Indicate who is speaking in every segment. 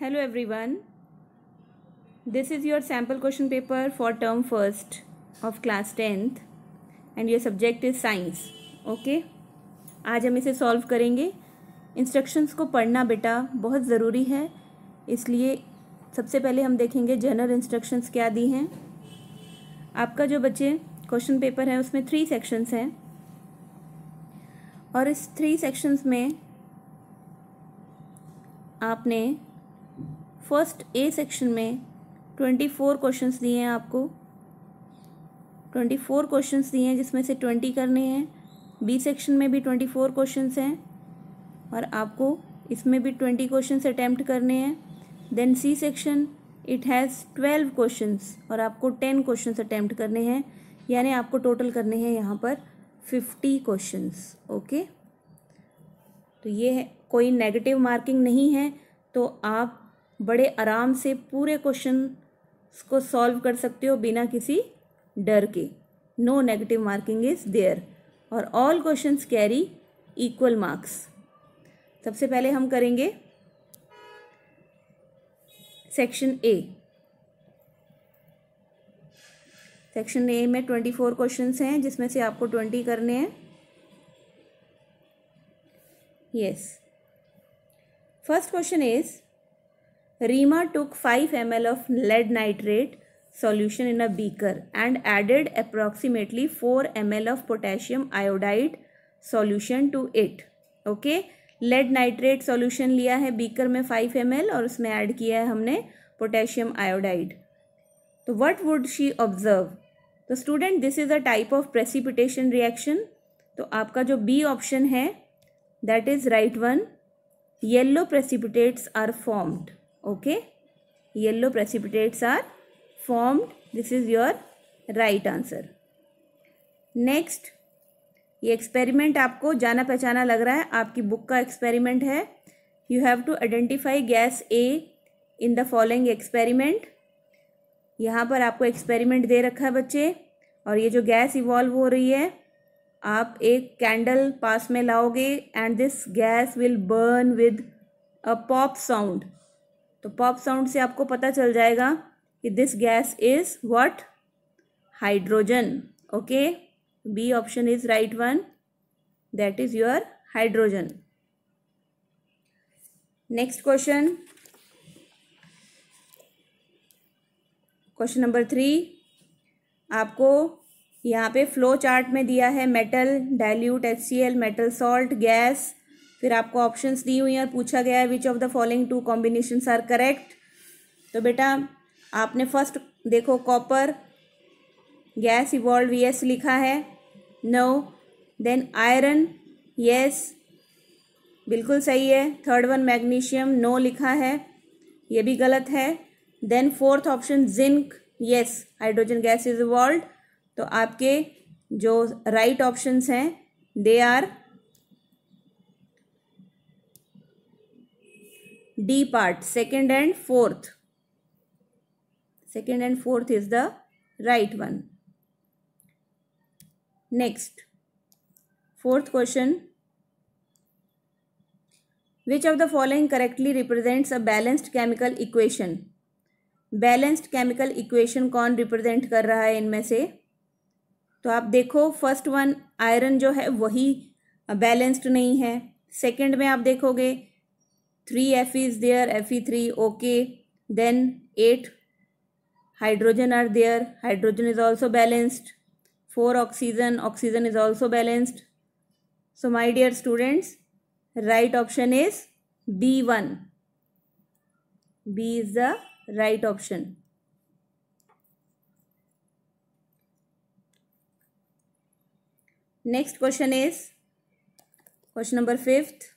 Speaker 1: Hello everyone this is your sample question paper for term first of class tenth and your subject is science okay आज हम इसे solve करेंगे instructions को पढ़ना बेटा बहुत ज़रूरी है इसलिए सबसे पहले हम देखेंगे जनरल इंस्ट्रक्शंस क्या दी हैं आपका जो बच्चे क्वेश्चन पेपर है उसमें थ्री सेक्शंस हैं और इस थ्री सेक्शंस में आपने फर्स्ट ए सेक्शन में ट्वेंटी फोर क्वेश्चन दिए हैं आपको ट्वेंटी फोर क्वेश्चन दिए हैं जिसमें से ट्वेंटी करने हैं बी सेक्शन में भी ट्वेंटी फोर क्वेश्चन हैं और आपको इसमें भी ट्वेंटी क्वेश्चन अटैम्प्ट करने हैं then C section it has twelve question और आपको टेन क्वेश्चन अटैम्प्ट करने हैं यानी आपको टोटल करने हैं यहाँ पर फिफ्टी क्वेश्चन ओके तो ये है कोई नेगेटिव मार्किंग नहीं है तो आप बड़े आराम से पूरे क्वेश्चन को सॉल्व कर सकते हो बिना किसी डर के no negative marking is there और all question carry equal marks सबसे पहले हम करेंगे सेक्शन ए सेक्शन ए में ट्वेंटी फोर क्वेश्चन हैं जिसमें से आपको ट्वेंटी करने हैं yes first question is Rima took 5 ml of lead nitrate solution in a beaker and added approximately 4 ml of potassium iodide solution to it. Okay. Lead nitrate solution लिया है beaker में 5 M और उसमें add किया है हमने potassium iodide तो what would she observe तो student this is a type of precipitation reaction तो आपका जो बी ऑप्शन है that is right one yellow precipitates are formed okay yellow precipitates are formed this is your right answer next ये experiment आपको जाना पहचाना लग रहा है आपकी बुक का एक्सपेरिमेंट है you have to identify gas A in the following experiment यहाँ पर आपको एक्सपेरिमेंट दे रखा है बच्चे और ये जो गैस इवॉल्व हो रही है आप एक कैंडल पास में लाओगे and this gas will burn with a pop sound तो पॉप साउंड से आपको पता चल जाएगा कि this gas is what hydrogen okay B option is right one that is your hydrogen next question question number three आपको यहाँ पे फ्लो चार्ट में दिया है metal dilute H metal salt gas फिर आपको ऑप्शंस दी हुई हैं और पूछा गया है which of the following two combinations are correct तो बेटा आपने फर्स्ट देखो कॉपर गैस इवॉल्व यस लिखा है नो देन आयरन यस बिल्कुल सही है थर्ड वन मैग्नीशियम नो लिखा है ये भी गलत है then fourth option zinc yes hydrogen gas is evolve तो आपके जो राइट right ऑप्शंस हैं they are D part second and fourth second and fourth is the right one next fourth question which of the following correctly represents a balanced chemical equation balanced chemical equation कौन represent कर रहा है इनमें से तो आप देखो first one iron जो है वही बैलेंस्ड नहीं है सेकेंड में आप देखोगे 3Fe is there, Fe3, okay. Then 8 hydrogen are there, hydrogen is also balanced. 4 oxygen, oxygen is also balanced. So my dear students, right option is B1. B is the right option. Next question is question number 5th.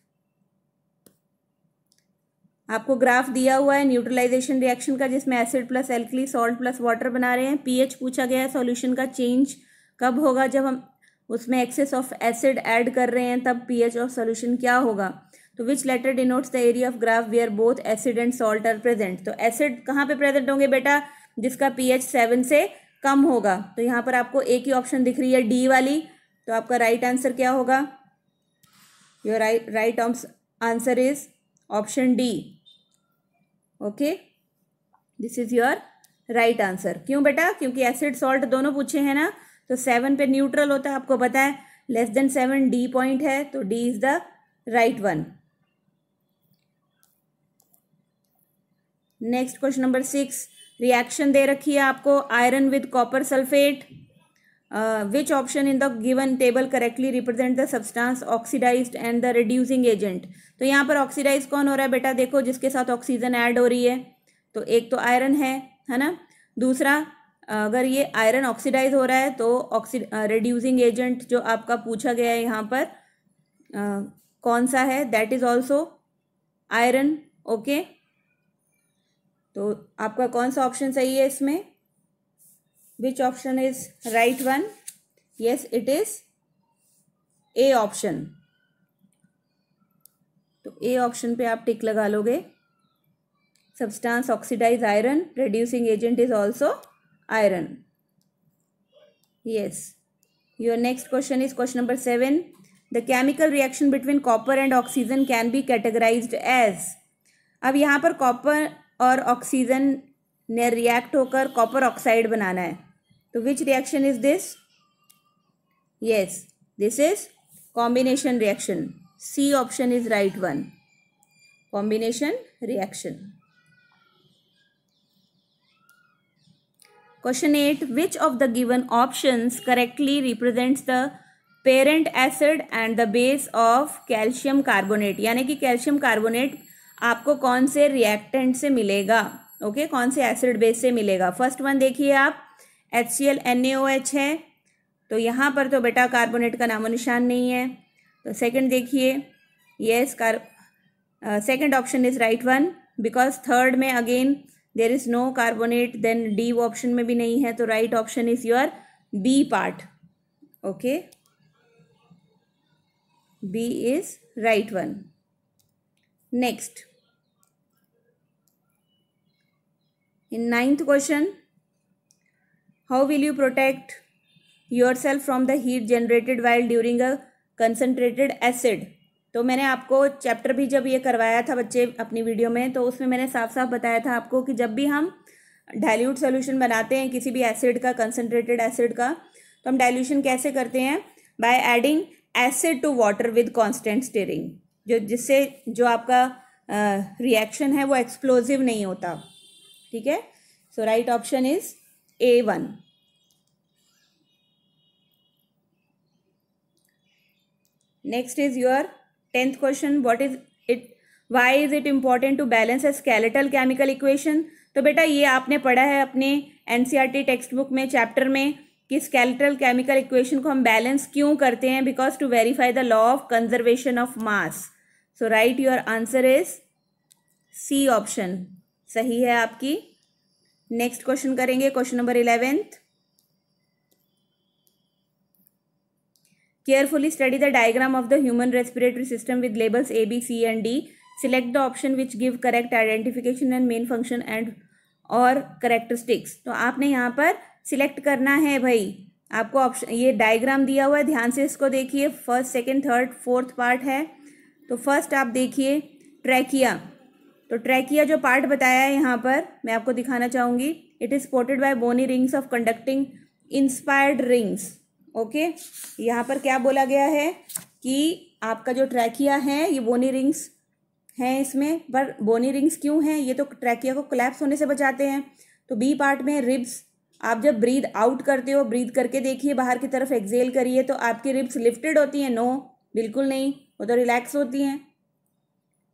Speaker 1: आपको graph दिया हुआ है neutralisation reaction का जिसमें acid plus alkali salt plus water बना रहे हैं pH पूछा गया है सॉल्यूशन का चेंज कब होगा जब हम उसमें एक्सेस ऑफ एसिड ऐड कर रहे हैं तब पीएच ऑफ सॉल्यूशन क्या होगा तो which letter denotes the area of graph where both acid and salt are present तो एसिड कहाँ पे प्रेजेंट होंगे बेटा जिसका पी सेवन से कम होगा तो यहाँ पर आपको एक ही ऑप्शन दिख रही है डी वाली तो आपका राइट right आंसर क्या होगा your right right answer is option D okay this is your right answer क्यों बेटा क्योंकि एसिड सॉल्ट दोनों पूछे हैं ना तो सेवन पे न्यूट्रल होता है आपको पता है less than seven D point है तो D is the right one next question number six reaction दे रखी है आपको iron with copper sulphate uh, which option in the given table correctly represent the substance oxidized and the reducing agent तो यहाँ पर oxidise कौन हो रहा है बेटा देखो जिसके साथ ऑक्सीजन ऐड हो रही है तो एक तो आयरन है है ना दूसरा uh, अगर ये आयरन ऑक्सीडाइज हो रहा है तो ऑक्सी रिड्यूसिंग एजेंट जो आपका पूछा गया है यहाँ पर आ, uh, कौन सा है that is also iron okay तो आपका कौन सा ऑप्शन सही है इसमें which option is right one yes it is A option तो ए ऑप्शन पे आप टिक लगा लोगे substance oxidise iron reducing agent is also iron yes your next question is question number seven the chemical reaction between copper and oxygen can be categorise as अब यहां पर copper और oxygen ने react होकर copper oxide बनाना है तो which reaction is this yes this is combination reaction C option is right one combination reaction question eight which of the given option correctly represent the parent acid and the base of calcium carbonate यानी कि calcium carbonate आपको कौन से reactant से मिलेगा okay okay? कौन से acid base से मिलेगा फर्स्ट वन देखिए आप H C L N A O H है तो यहाँ पर तो बेटा कार्बोनेट का नामो निशान नहीं है तो सेकंड देखिए yes car second option is right one because third में again there is no carbonate then D option में भी नहीं है तो right option is your B part okay B is right one next in ninth question how will you protect yourself from the heat generated while during a concentrated acid तो मैंने आपको chapter भी जब ये करवाया था बच्चे अपनी वीडियो में तो उसमें मैंने साफ साफ बताया था आपको कि जब भी हम डायल्यूट सोल्यूशन बनाते हैं किसी भी एसिड का कंसनट्रेटेड एसिड का तो हम डायल्यूशन कैसे करते हैं by adding acid to water with constant stirring जो जिससे जो आपका रिएक्शन है वो एक्सप्लोजिव नहीं होता ठीक है so right option is A one next is your tenth question what is it why is it important to balance a skeletal chemical equation तो बेटा ये आपने पढ़ा है अपने एन टेक्स्ट बुक में चैप्टर में कि स्केलेटल केमिकल इक्वेशन को हम बैलेंस क्यों करते हैं because to verify the law of conservation of mass so right your answer is C option सही है आपकी नेक्स्ट क्वेश्चन करेंगे question number eleventh carefully study the diagram of the human respiratory system with labels A B C and D select the option which give correct identification and main function and और characteristics तो आपने यहाँ पर select करना है भाई आपको option ये डायग्राम दिया हुआ है ध्यान से इसको देखिए first second third fourth part है तो फर्स्ट आप देखिए ट्रैकिया तो ट्रैकिया जो पार्ट बताया है यहाँ पर मैं आपको दिखाना चाहूँगी it is supported by bony rings of conducting inspired rings okay यहाँ पर क्या बोला गया है कि आपका जो ट्रैकिया है ये बोनी रिंग्स हैं इसमें पर बोनी रिंग्स क्यों हैं ये तो ट्रैकिया को क्लैप्स होने से बचाते हैं तो बी पार्ट में रिब्स आप जब ब्रीद आउट करते हो ब्रीद करके देखिए बाहर की तरफ एक्सेल करिए तो आपकी रिब्स लिफ्टेड होती हैं नो बिल्कुल नहीं वो तो रिलैक्स होती हैं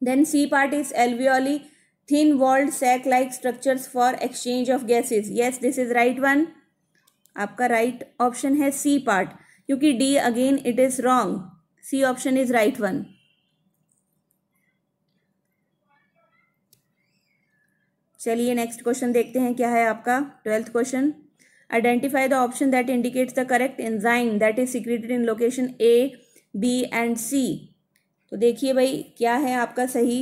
Speaker 1: then C part is alveoli thin walled sac like structures for exchange of gases yes this is right one आपका राइट ऑप्शन है सी पार्ट क्योंकि D again it is wrong C option is right one चलिए next question देखते हैं क्या है आपका twelfth question identify the option that indicates the correct enzyme that is secreted in location A B and C तो देखिए भाई क्या है आपका सही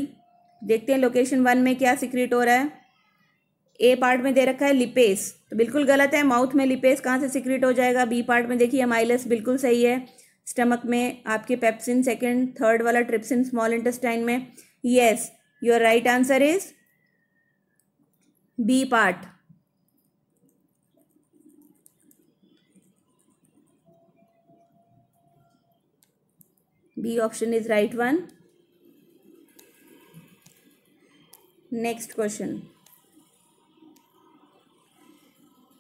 Speaker 1: देखते हैं लोकेशन वन में क्या सीक्रेट हो रहा है ए पार्ट में दे रखा है लिपेस तो बिल्कुल गलत है माउथ में लिपेस कहाँ से सीक्रेट हो जाएगा बी पार्ट में देखिए माइलस बिल्कुल सही है स्टमक में आपके पेप्सिन सेकंड थर्ड वाला ट्रिप्सिन स्मॉल इंटेस्टाइन में yes your right answer is B part B option is right one next question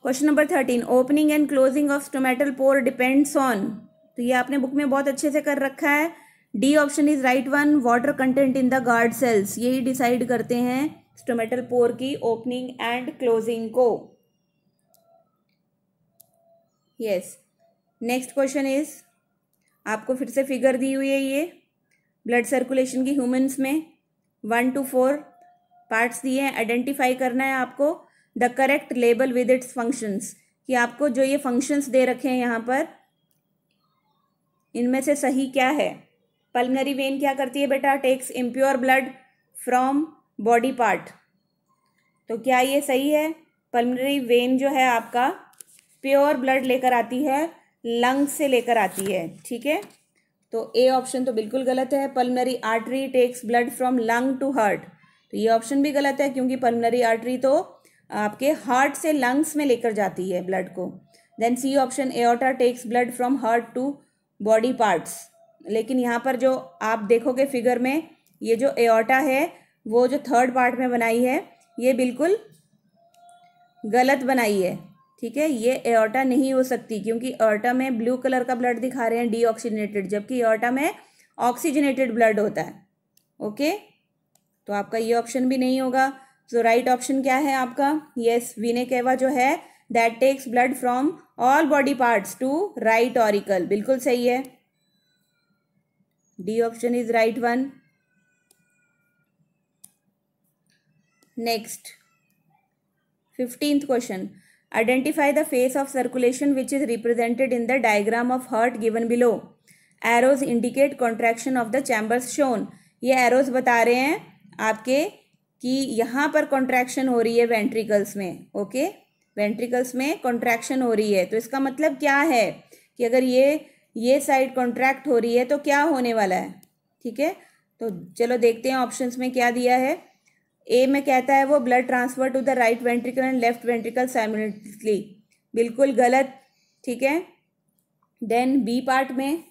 Speaker 1: question number thirteen opening and closing of stomatal pore depends on तो ये आपने book में बहुत अच्छे से कर रखा है D option is right one water content in the guard cells यही डिसाइड करते हैं स्टोमेटल पोर की ओपनिंग एंड क्लोजिंग को यस नेक्स्ट क्वेश्चन इज़ आपको फिर से फिगर दी हुई है ये ब्लड सर्कुलेशन की ह्यूमन्स में वन टू फोर पार्ट्स दिए हैं आइडेंटिफाई करना है आपको the correct label with its functions कि आपको जो ये फंक्शंस दे रखे हैं यहाँ पर इनमें से सही क्या है पल्मनरी वेन क्या करती है बेटा takes impure blood from body part तो क्या ये सही है पल्मनरी वेन जो है आपका प्योर ब्लड लेकर आती है लंग से लेकर आती है ठीक है तो ए ऑप्शन तो बिल्कुल गलत है pulmonary artery takes blood from lung to heart तो ये ऑप्शन भी गलत है क्योंकि पल्मनरी आर्टरी तो आपके हार्ट से लंग्स में लेकर जाती है ब्लड को then C option aorta takes blood from heart to body parts लेकिन यहाँ पर जो आप देखोगे फिगर में ये जो एओटा है वो जो थर्ड पार्ट में बनाई है ये बिल्कुल गलत बनाई है ठीक है ये एयोटा नहीं हो सकती क्योंकि एयोटा में ब्लू कलर का ब्लड दिखा रहे हैं डीऑक्सीजनेटेड जबकि एयोटा में ऑक्सीजनेटेड ब्लड होता है ओके तो आपका ये ऑप्शन भी नहीं होगा तो राइट ऑप्शन क्या है आपका यस विने केवा जो है that takes blood from all body parts to right auricle बिल्कुल सही है D option is right one next fifteenth question Identify the phase of circulation which is represented in the diagram of heart given below. Arrows indicate contraction of the chambers shown. ये arrows बता रहे हैं आपके कि यहाँ पर contraction हो रही है ventricles में ओके okay? ventricles में contraction हो रही है तो इसका मतलब क्या है कि अगर ये ये साइड कॉन्ट्रैक्ट हो रही है तो क्या होने वाला है ठीक है तो चलो देखते हैं ऑप्शंस में क्या दिया है ए में कहता है वो blood transfer to the right ventricle and left ventricle simultaneously बिल्कुल गलत ठीक है देन बी पार्ट में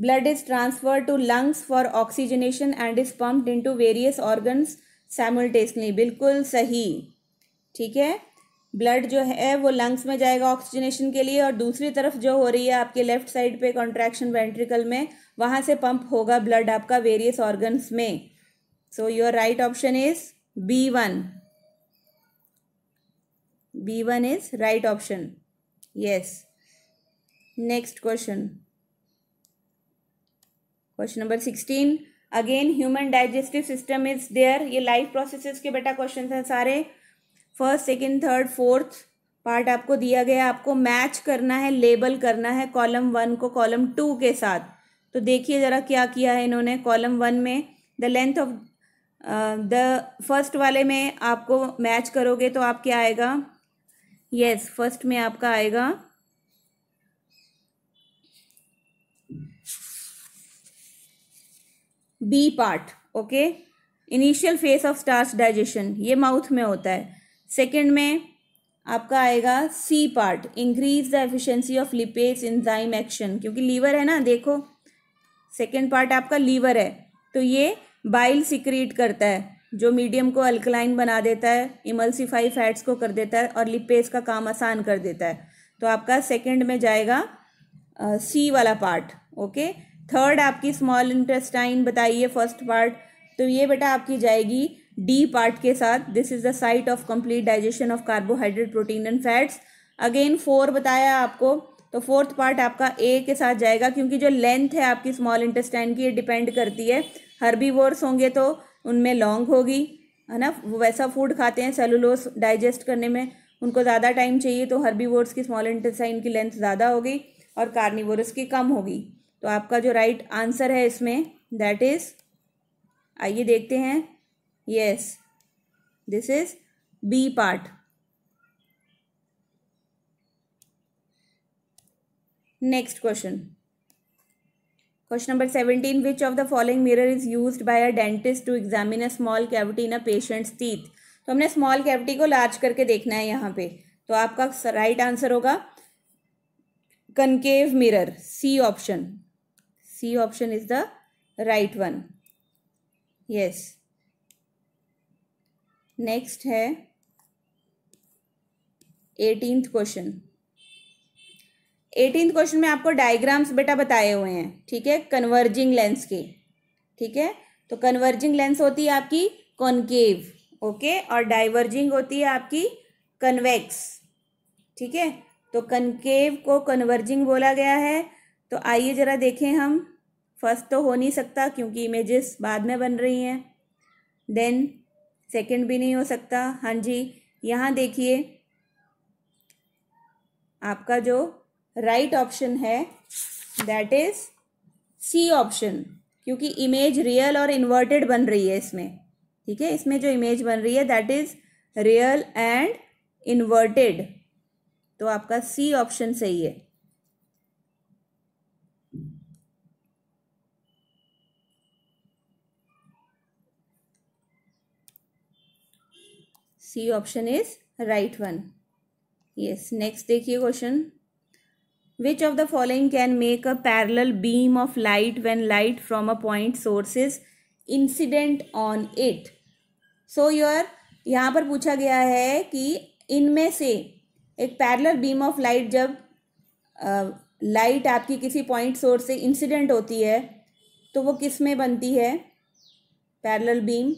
Speaker 1: blood is transfer to lungs for oxygenation and is pump into various organs simultaneously बिल्कुल सही ठीक है ब्लड जो है वो लंग्स में जाएगा ऑक्सीजनेशन के लिए और दूसरी तरफ जो हो रही है आपके लेफ्ट साइड पे कॉन्ट्रैक्शन वेंट्रिकल में वहाँ से पंप होगा ब्लड आपका वेरियस ऑर्गन्स में So your right option is B1. B1 is right option. Yes. Next question. Question number 16. Again human digestive system is there. ये life processes के बेटा questions हैं सारे. First, second, third, fourth part आपको दिया गया आपको मैच करना है लेबल करना है कॉलम वन को कॉलम टू के साथ तो देखिए ज़रा क्या किया है इन्होंने कॉलम वन में the length of the first वाले में आपको मैच करोगे तो आप क्या आएगा यस yes, फर्स्ट में आपका आएगा B part okay initial phase of starch digestion ये माउथ में होता है सेकंड में आपका आएगा C part increase the efficiency of lipase enzyme action क्योंकि लीवर है ना देखो सेकंड पार्ट आपका लीवर है तो ये बाइल सिक्रीट करता है जो मीडियम को अल्कलाइन बना देता है इमल्सिफाई फैट्स को कर देता है और लिपेज का काम आसान कर देता है तो आपका सेकंड में जाएगा सी वाला पार्ट ओके थर्ड आपकी स्मॉल इंटेस्टाइन बताइए फर्स्ट पार्ट तो ये बेटा आपकी जाएगी डी पार्ट के साथ this is the site of complete digestion of carbohydrate protein and fats again four बताया आपको तो फोर्थ पार्ट आपका ए के साथ जाएगा क्योंकि जो लेंथ है आपकी स्मॉल इंटेस्टाइन की ये डिपेंड करती है हर्बीवोर्स होंगे तो उनमें लॉन्ग होगी है ना वो वैसा फूड खाते हैं सेलुलोस डाइजेस्ट करने में उनको ज़्यादा टाइम चाहिए तो हर्बीवोर्स की स्मॉल इंटेस्टाइन की लेंथ ज़्यादा होगी और कार्निवोरस की कम होगी तो आपका जो राइट right आंसर है इसमें दैट इज़ आइए देखते हैं yes this is B part next question question number seventeen which of the following mirror is use by a dentist to examine a small cavity in a patient's teeth तो हमने small cavity को large करके देखना है यहाँ पे तो आपका राइट आंसर होगा concave mirror C option C option is the right one yes next है एटींथ क्वेश्चन एटीन क्वेश्चन में आपको डायग्राम्स बेटा बताए हुए हैं ठीक है कन्वर्जिंग लेंस के ठीक है तो कन्वर्जिंग लेंस होती है आपकी कॉनकेव ओके और डाइवर्जिंग होती है आपकी कन्वेक्स ठीक है तो कनकेव को कन्वर्जिंग बोला गया है तो आइए ज़रा देखें हम फर्स्ट तो हो नहीं सकता क्योंकि इमेजेस बाद में बन रही हैं देन सेकंड भी नहीं हो सकता हाँ जी यहाँ देखिए आपका जो राइट right ऑप्शन है दैट इज सी ऑप्शन क्योंकि इमेज रियल और इन्वर्टेड बन रही है इसमें ठीक है इसमें जो इमेज बन रही है that is real and inverted तो आपका सी ऑप्शन सही है C option is right one yes next देखिए question which of the following can make a parallel beam of light when light from a point source is incident on it so your यहाँ पर पूछा गया है कि इनमें से एक पैरलर बीम ऑफ लाइट जब लाइट uh, आपकी किसी पॉइंट सोर्स से इंसिडेंट होती है तो वो किस में बनती है पैरल बीम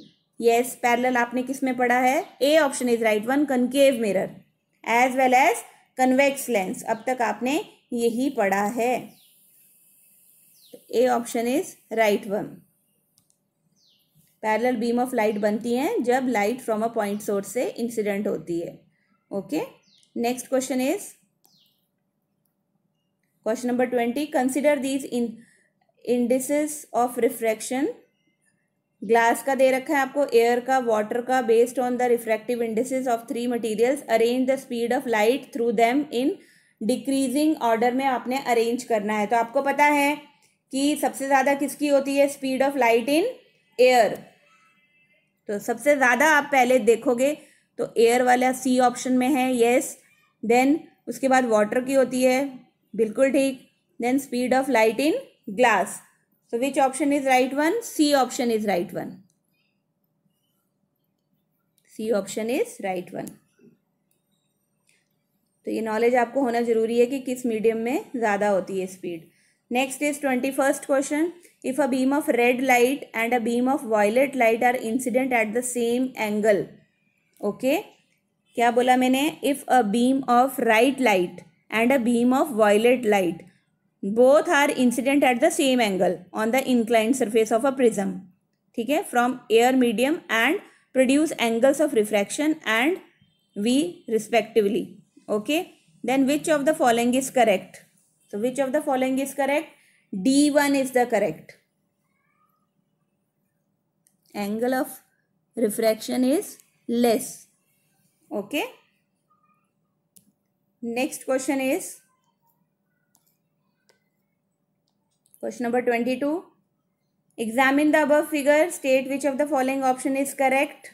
Speaker 1: यस पैरल आपने किस में पढ़ा है A option is right one concave mirror as well as convex lens अब तक आपने यही पढ़ा है A option is right one parallel beam of light बनती हैं जब light from a point source से इंसिडेंट होती है okay next question is question number twenty consider these in indices of refraction glass का दे रखा है आपको एयर का वाटर का based on the refractive indices of three materials arrange the speed of light through them in decreasing order में आपने arrange करना है तो आपको पता है कि सबसे ज़्यादा किसकी होती है speed of light in air तो सबसे ज़्यादा आप पहले देखोगे तो एयर वाला सी ऑप्शन में है येस देन उसके बाद वाटर की होती है बिल्कुल ठीक then speed of light in glass तो which option is right one C option is right one C option is right one तो ये नॉलेज आपको होना ज़रूरी है कि किस मीडियम में ज़्यादा होती है speed next is twenty first question if a beam of red light and a beam of violet light are incident at the same angle okay क्या बोला मैंने if a beam of right light and a beam of violet light both are incident at the same angle on the inclined surface of a prism ठीक है from air medium and produce angles of refraction and we respectively okay then which of the following is correct so which of the following is correct D one is the correct angle of refraction is less okay next question is question number twenty two examine the above figure state which of the following option is correct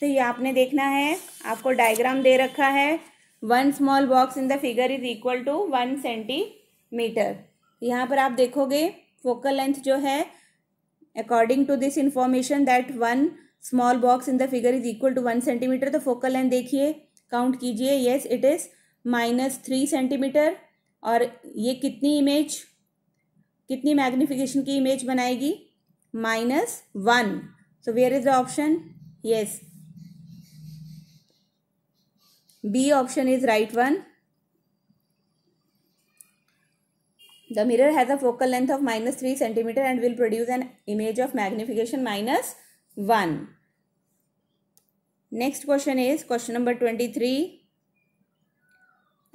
Speaker 1: तो ये आपने देखना है आपको diagram दे रखा है one small box in the figure is equal to one centimetre यहाँ पर आप देखोगे फोकल लेंथ जो है according to this information that one small box in the figure is equal to one centimetre तो फोकल लेंथ देखिए count कीजिए yes it is minus three centimetre और ये कितनी इमेज कितनी मैग्निफिकेशन की इमेज बनाएगी minus one so where is the option yes B option is right one the mirror has a focal length of minus three centimetre and will produce an image of magnification minus one next question is question number twenty three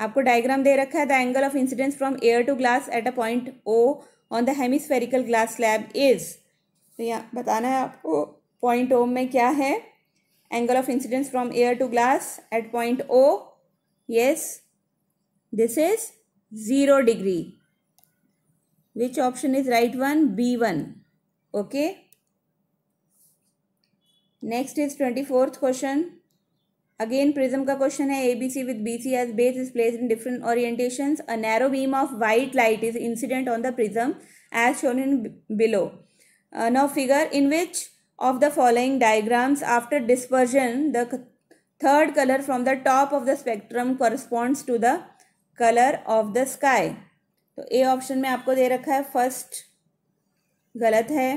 Speaker 1: आपको diagram दे रखा है the angle of incidence from air to glass at a point O on the hemispherical glass slab is तो यहाँ बताना है आपको point ओ में क्या है angle of incidence from air to glass at point O? Yes, this is 0 degree. Which option is right one? B1. Okay. Next is 24th question. Again prism ka question hai ABC with BC as base is placed in different orientations. A narrow beam of white light is incident on the prism as shown in below. Uh, now figure in which of the following diagrams after dispersion the third color from the top of the spectrum corresponds to the color of the sky तो A option में आपको दे रखा है first गलत है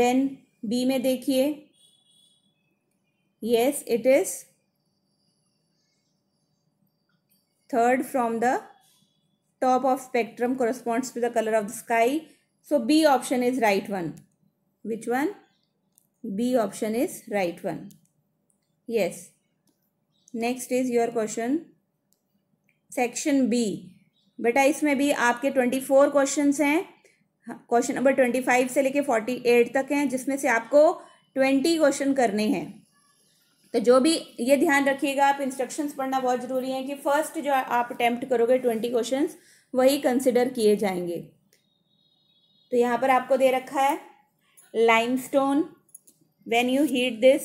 Speaker 1: then B में देखिए yes it is third from the top of spectrum corresponds to the color of the sky so b option is right one Which one? B option is right one. Yes. Next is your question section B बेटा इसमें भी आपके twenty four question हैं question number twenty five से tak forty eight तक हैं जिसमें से आपको ट्वेंटी क्वेश्चन करने हैं तो जो भी ये ध्यान रखिएगा आप इंस्ट्रक्शंस पढ़ना बहुत ज़रूरी है कि फर्स्ट जो आप अटैम्प्ट करोगे ट्वेंटी क्वेश्चन वही कंसिडर किए जाएंगे तो यहाँ पर आपको दे रखा है limestone when you heat this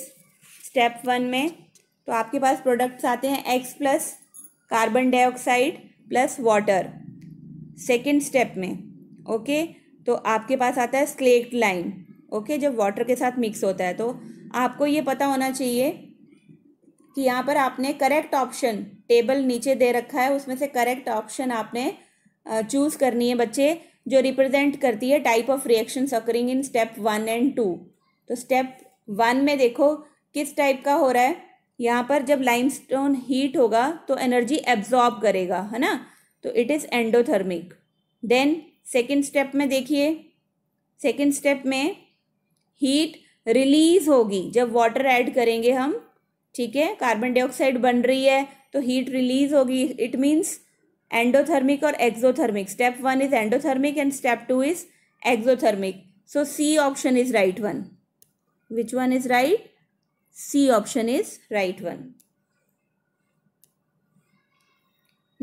Speaker 1: step one में तो आपके पास प्रोडक्ट्स आते हैं X plus carbon dioxide plus water second step में ओके तो आपके पास आता है स्लेक्ट लाइम ओके जब वाटर के साथ मिक्स होता है तो आपको ये पता होना चाहिए कि यहाँ पर आपने करेक्ट ऑप्शन टेबल नीचे दे रखा है उसमें से करेक्ट ऑप्शन आपने चूज़ करनी है बच्चे जो रिप्रेजेंट करती है type of reaction occurring in step one and two तो स्टेप वन में देखो किस टाइप का हो रहा है यहाँ पर जब लाइमस्टोन हीट होगा तो एनर्जी एब्जॉर्ब करेगा है ना तो it is endothermic then second step में देखिए सेकेंड स्टेप में हीट रिलीज होगी जब वाटर ऐड करेंगे हम ठीक है कार्बन डाइऑक्साइड बन रही है तो हीट रिलीज होगी इट मीन्स एंडोथर्मिक और exothermic step one is endothermic and step two is exothermic so C option is right one which one is right C option is right one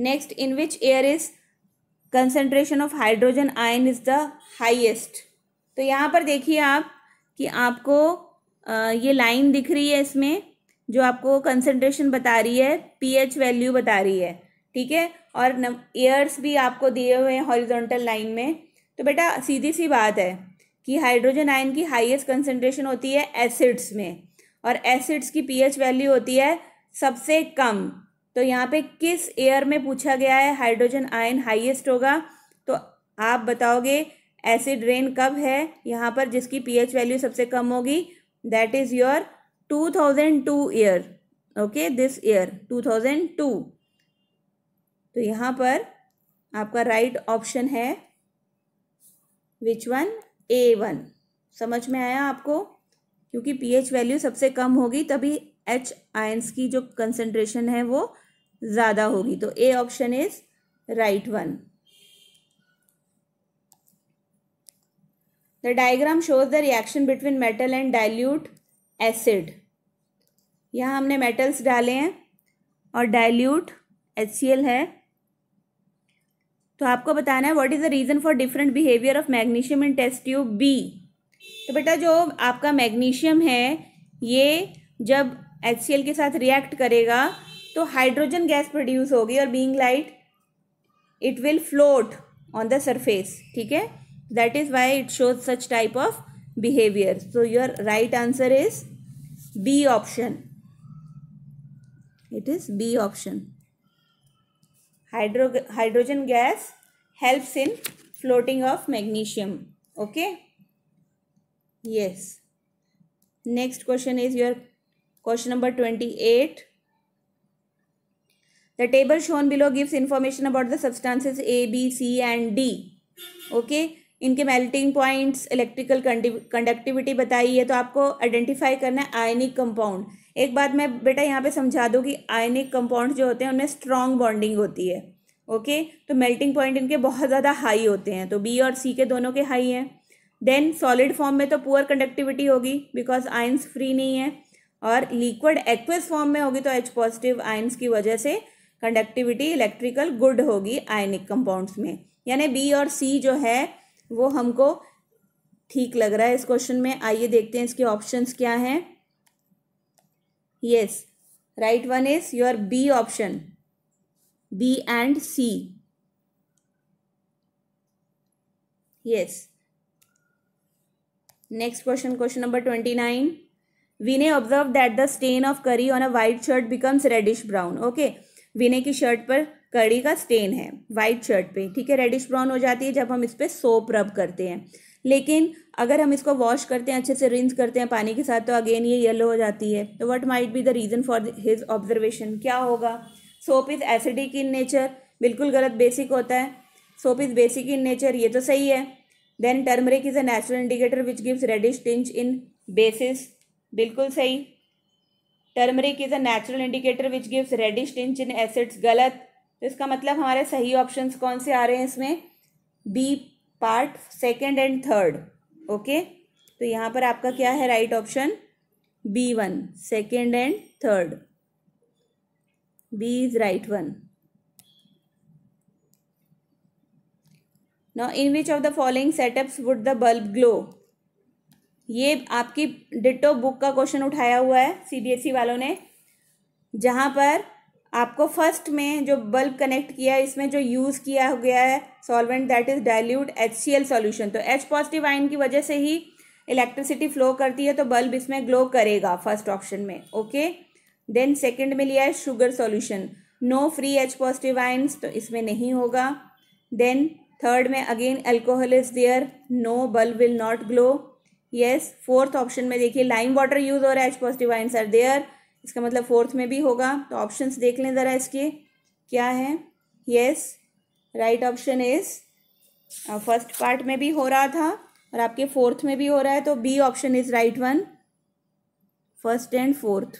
Speaker 1: next in which air is concentration of hydrogen ion is the highest तो यहाँ पर देखिए आप कि आपको ये line दिख रही है इसमें जो आपको कंसेंट्रेशन बता रही है पीएच वैल्यू बता रही है ठीक है और ईयर्स भी आपको दिए हुए हैं हॉरिजॉन्टल लाइन में तो बेटा सीधी सी बात है कि हाइड्रोजन आयन की हाईएस्ट कंसंट्रेशन होती है एसिड्स में और एसिड्स की पीएच वैल्यू होती है सबसे कम तो यहाँ पे किस एयर में पूछा गया है हाइड्रोजन आयन हाईएस्ट होगा तो आप बताओगे एसिड रेन कब है यहाँ पर जिसकी पीएच वैल्यू सबसे कम होगी that is your two thousand two year okay this year two thousand two तो यहाँ पर आपका राइट ऑप्शन है विच वन ए वन समझ में आया आपको क्योंकि पीएच वैल्यू सबसे कम होगी तभी एच आयंस की जो कंसेंट्रेशन है वो ज़्यादा होगी तो A option is right one the diagram shows the reaction between metal and dilute acid यहाँ हमने मेटल्स डाले हैं और डाइल्यूट एच है तो आपको बताना है what is the reason for different behaviour of magnesium in test tube B तो बेटा जो आपका मैग्नीशियम है ये जब एच के साथ रिएक्ट करेगा तो हाइड्रोजन गैस प्रोड्यूस होगी और being light it will float on the surface ठीक है that is why it shows such type of behaviour so your right answer is B option it is B option hydro hydrogen gas helps in floating of magnesium. Okay. Yes. Next question is your question number 28. The table shown below gives information about the substances A, B, C and D. Okay. इनके melting points electrical conductivity बताई है तो आपको identify करना है ionic compound एक बात मैं बेटा यहाँ पे समझा दूँ कि आयनिक कंपाउंड जो होते हैं उनमें स्ट्रॉन्ग बॉन्डिंग होती है ओके तो मेल्टिंग पॉइंट इनके बहुत ज़्यादा हाई होते हैं तो बी और सी के दोनों के हाई हैं देन सॉलिड फॉर्म में तो पुअर कंडक्टिविटी होगी बिकॉज आयन्स फ्री नहीं है और लिक्विड एक्वेस फॉर्म में होगी तो एच पॉजिटिव आयन्स की वजह से कंडक्टिविटी इलेक्ट्रिकल गुड होगी आयनिक कंपाउंड्स में यानी बी और सी जो है वो हमको ठीक लग रहा है इस क्वेश्चन में आइए देखते हैं इसके ऑप्शंस क्या हैं yes right one is your B option B and C yes next question question number twenty nine Vinay observe that the stain of curry on a white shirt becomes reddish brown okay Vinay की shirt पर कड़ी का stand है white shirt पे ठीक है reddish brown हो जाती है जब हम इस पर सोप रब करते हैं लेकिन अगर हम इसको वॉश करते हैं अच्छे से रिंस करते हैं पानी के साथ तो अगेन ये येलो हो जाती है तो what might be the reason for his observation क्या होगा soap is acidic in nature बिल्कुल गलत बेसिक होता है soap is basic in nature ये तो सही है then turmeric is a natural indicator which gives reddish tinge in bases बिल्कुल सही turmeric is a natural indicator which gives reddish tinge in acids गलत तो इसका मतलब हमारे सही ऑप्शंस कौन से आ रहे हैं इसमें B part second and third okay तो यहाँ पर आपका क्या है right option B one second and third B is right one now in which of the following setups would the bulb glow ये आपकी डिटो बुक का क्वेश्चन उठाया हुआ है सीबीएसई e वालों ने जहाँ पर आपको फर्स्ट में जो बल्ब कनेक्ट किया है इसमें जो यूज़ किया गया है solvent that is dilute H C L solution तो एच पॉजिटिव आइन की वजह से ही इलेक्ट्रिसिटी फ्लो करती है तो बल्ब इसमें ग्लो करेगा फर्स्ट ऑप्शन में ओके देन सेकंड में लिया है sugar solution no free H positive ions तो इसमें नहीं होगा देन थर्ड में again alcohol is there no bulb will not glow yes fourth option में देखिए लाइम वाटर यूज और H positive ions are there इसका मतलब फोर्थ में भी होगा तो ऑप्शंस देख लें ज़रा इसके क्या है yes right option is first part में भी हो रहा था और आपके फोर्थ में भी हो रहा है तो B option is right one first and fourth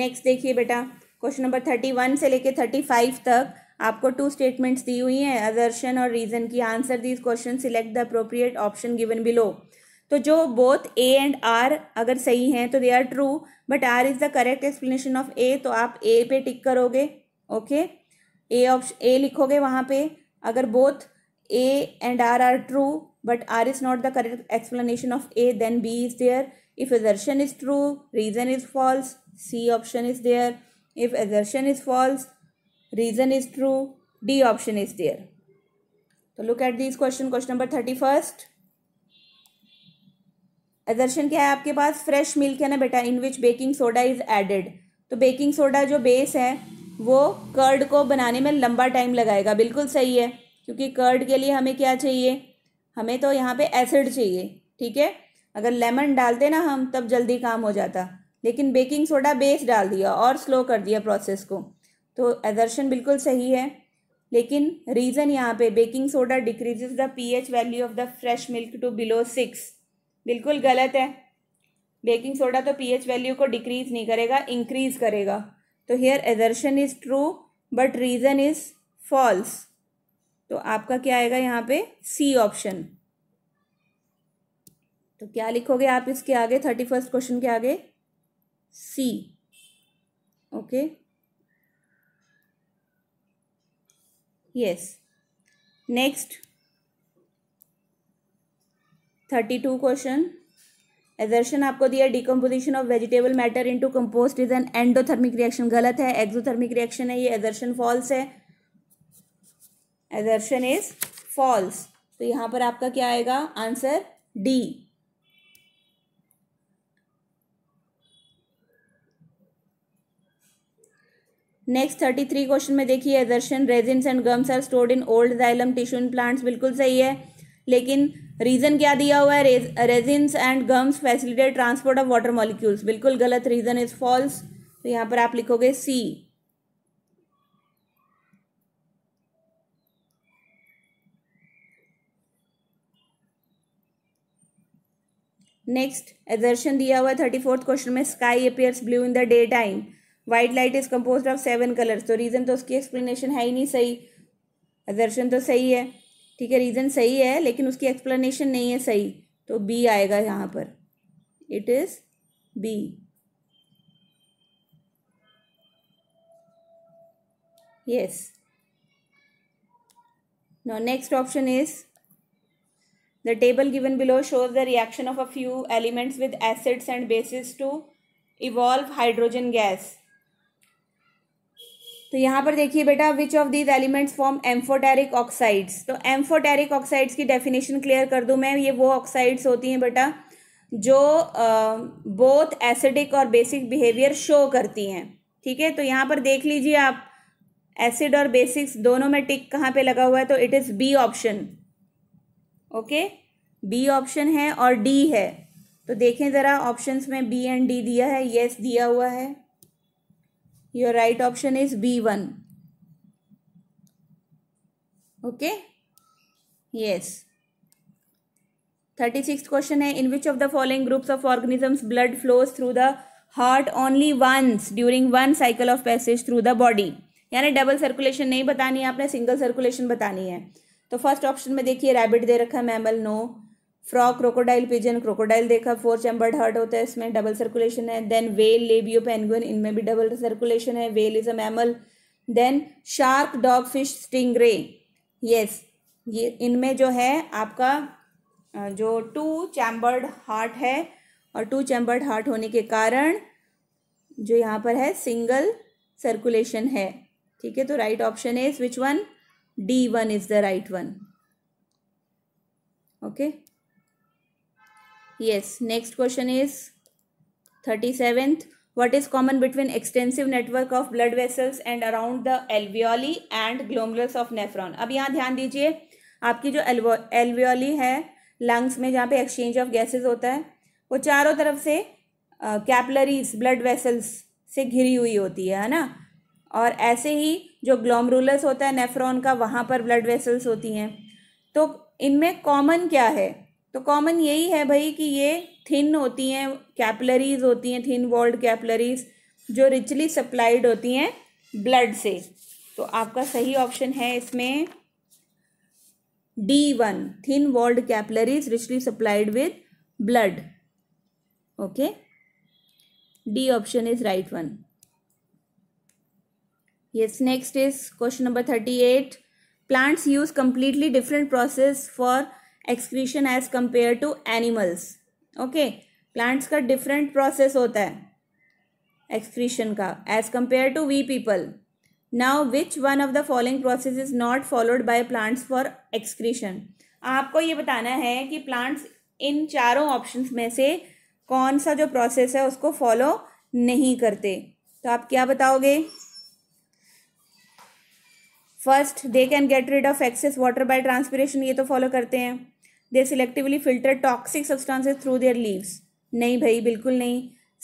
Speaker 1: next देखिए बेटा क्वेश्चन नंबर थर्टी वन से लेके थर्टी फाइव तक आपको टू स्टेटमेंट्स दी हुई हैं अजर्शन और रीज़न की answer these question select the appropriate option given below तो जो बोथ ए एंड आर अगर सही हैं तो they are true but R is the correct explanation of A तो आप ए पे टिक करोगे ओके ए ऑप्शन ए लिखोगे वहाँ पे अगर both A and R are true but R is not the correct explanation of A then B is there if assertion is true reason is false C option is there if assertion is false reason is true d option is there so तो look at these question question number 31st assertion क्या है आपके पास fresh milk है ना बेटा in which baking soda is added तो baking soda जो बेस है वो कर्ड को बनाने में लंबा टाइम लगाएगा बिल्कुल सही है क्योंकि कर्ड के लिए हमें क्या चाहिए हमें तो यहाँ पे एसिड चाहिए ठीक है अगर लेमन डालते ना हम तब जल्दी काम हो जाता लेकिन बेकिंग सोडा बेस डाल दिया और स्लो कर दिया प्रोसेस को तो एजर्शन बिल्कुल सही है लेकिन रीज़न यहाँ पे baking soda decreases the pH value of the fresh milk to below six बिल्कुल गलत है बेकिंग सोडा तो पीएच वैल्यू को डिक्रीज नहीं करेगा इंक्रीज करेगा तो here assertion is true but reason is false तो आपका क्या आएगा यहाँ पे सी ऑप्शन तो क्या लिखोगे आप इसके आगे थर्टी फर्स्ट क्वेश्चन के आगे C okay okay? Next thirty two question assertion आपको दिया decomposition of vegetable matter in to compost is an endothermic reaction गलत है एक्सोथर्मिक रिएक्शन है ये एजर्शन फॉल्स है एजर्शन इज फॉल्स तो यहाँ पर आपका क्या आएगा answer D next thirty three question में देखिए assertion resins and gums are stored in old xylem tissue in plants बिल्कुल सही है लेकिन रीज़न क्या दिया हुआ है resins and gums facilitated transport of water molecules बिल्कुल गलत रीज़न इज फॉल्स तो यहाँ पर आप लिखोगे सी नेक्स्ट एजर्शन दिया हुआ है थर्टी फोर्थ क्वेश्चन में sky appears blue in the day time white light is compose of seven colours तो रीज़न तो उसकी एक्सप्लेनेशन है ही नहीं सही अजर्शन तो सही है ठीक है रीज़न सही है लेकिन उसकी एक्सप्लेनेशन नहीं है सही तो बी आएगा यहाँ पर it is B yes no next option is the table given below shows the reaction of a few elements with acids and bases to evolve hydrogen gas तो यहाँ पर देखिए बेटा which of these elements form amphoteric oxides तो amphoteric oxides की definition clear कर दूँ मैं ये वो ऑक्साइड्स होती हैं बेटा जो बोथ एसिडिक और बेसिक बिहेवियर शो करती हैं ठीक है तो यहाँ पर देख लीजिए आप एसिड और बेसिक्स दोनों में टिक कहाँ पे लगा हुआ है तो it is B option okay B option है और डी है तो देखें ज़रा ऑप्शंस में बी एंड डी दिया है येस yes दिया हुआ है right option is B one okay yes thirty six question है in which of the following groups of organisms blood flows through the heart only once during one cycle of passage through the body यानी double circulation नहीं बतानी है आपने single circulation बतानी है तो first option में देखिए रैबिट दे रखा है mammal no frog crocodile pigeon crocodile देखा फोर चैम्बर्ड हर्ट होता है इसमें डबल सर्कुलेशन है देन वेल लेबियो पेंगुइन इनमें भी डबल सर्कुलेशन है whale is a mammal then shark dogfish stingray yes ये इनमें जो है आपका जो टू चैम्बर्ड हार्ट है और टू चैम्बर्ड हार्ट होने के कारण जो यहाँ पर है सिंगल सर्कुलेशन है ठीक है तो right option is which one D one is the right one okay yes next question is thirty seventh what is common between extensive network of blood vessels and around the alveoli and glomerulus of nephron अब यहाँ ध्यान दीजिए आपकी जो alveoli है lungs में जहाँ पे एक्सचेंज ऑफ गैसेज होता है वो चारों तरफ से कैपलरीज ब्लड वेसल्स से घिरी हुई होती है है ना और ऐसे ही जो ग्लोमरुलस होता है नेफ्रॉन का वहाँ पर ब्लड वेसल्स होती हैं तो इनमें कॉमन क्या है तो कॉमन यही है भाई कि ये थिन होती हैं कैपलरीज होती हैं थिन वॉल्ड कैपलरीज जो रिचली सप्लाइड होती हैं ब्लड से तो आपका सही ऑप्शन है इसमें D one thin walled capillaries richly supplied with blood okay D option is right one yes next is question number thirty eight plants use completely different process for excretion as compare to animals okay plants का different process होता है excretion का as compare to we people now which one of the following process is not followed by plants for excretion आपको ये बताना है कि plants in चारों ऑप्शंस में से कौन सा जो प्रोसेस है उसको फॉलो नहीं करते तो आप क्या बताओगे first they can get rid of excess water by transpiration ये तो फॉलो करते हैं they selectively filter toxic substances through their leaves नहीं भाई बिल्कुल नहीं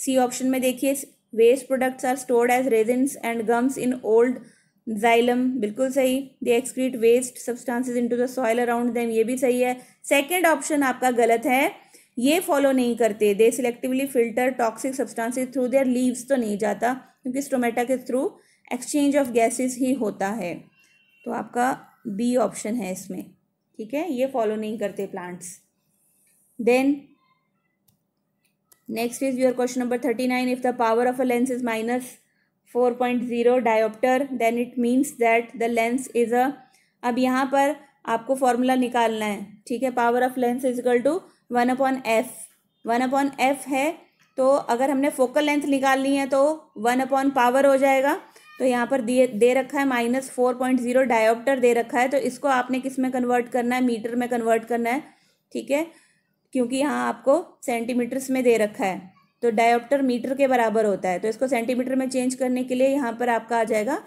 Speaker 1: सी ऑप्शन में देखिए waste products are stored as resins and gums in old xylem बिल्कुल सही they excrete waste in into the soil around them ये भी सही है सेकेंड ऑप्शन आपका गलत है ये फॉलो नहीं करते they selectively filter toxic substances through their leaves तो नहीं जाता क्योंकि स्टोमेटा के थ्रू एक्सचेंज ऑफ गैसेस ही होता है तो आपका बी ऑप्शन है इसमें ठीक है ये फॉलो नहीं करते plants then next is your question number thirty nine if the power of a lens is minus four point zero dioptre then it means that the lens is a अब यहाँ पर आपको फॉर्मूला निकालना है ठीक है power of lens equal to one upon F one upon F है तो अगर हमने फोकल लेंथ निकालनी है तो वन अपॉन पावर हो जाएगा तो यहाँ पर दिए दे रखा है minus four point zero dioptre दे रखा है तो इसको आपने किस में कन्वर्ट करना है मीटर में कन्वर्ट करना है ठीक है क्योंकि यहाँ आपको सेंटीमीटर्स में दे रखा है तो डायोप्टर मीटर के बराबर होता है तो इसको सेंटीमीटर में चेंज करने के लिए यहाँ पर आपका आ जाएगा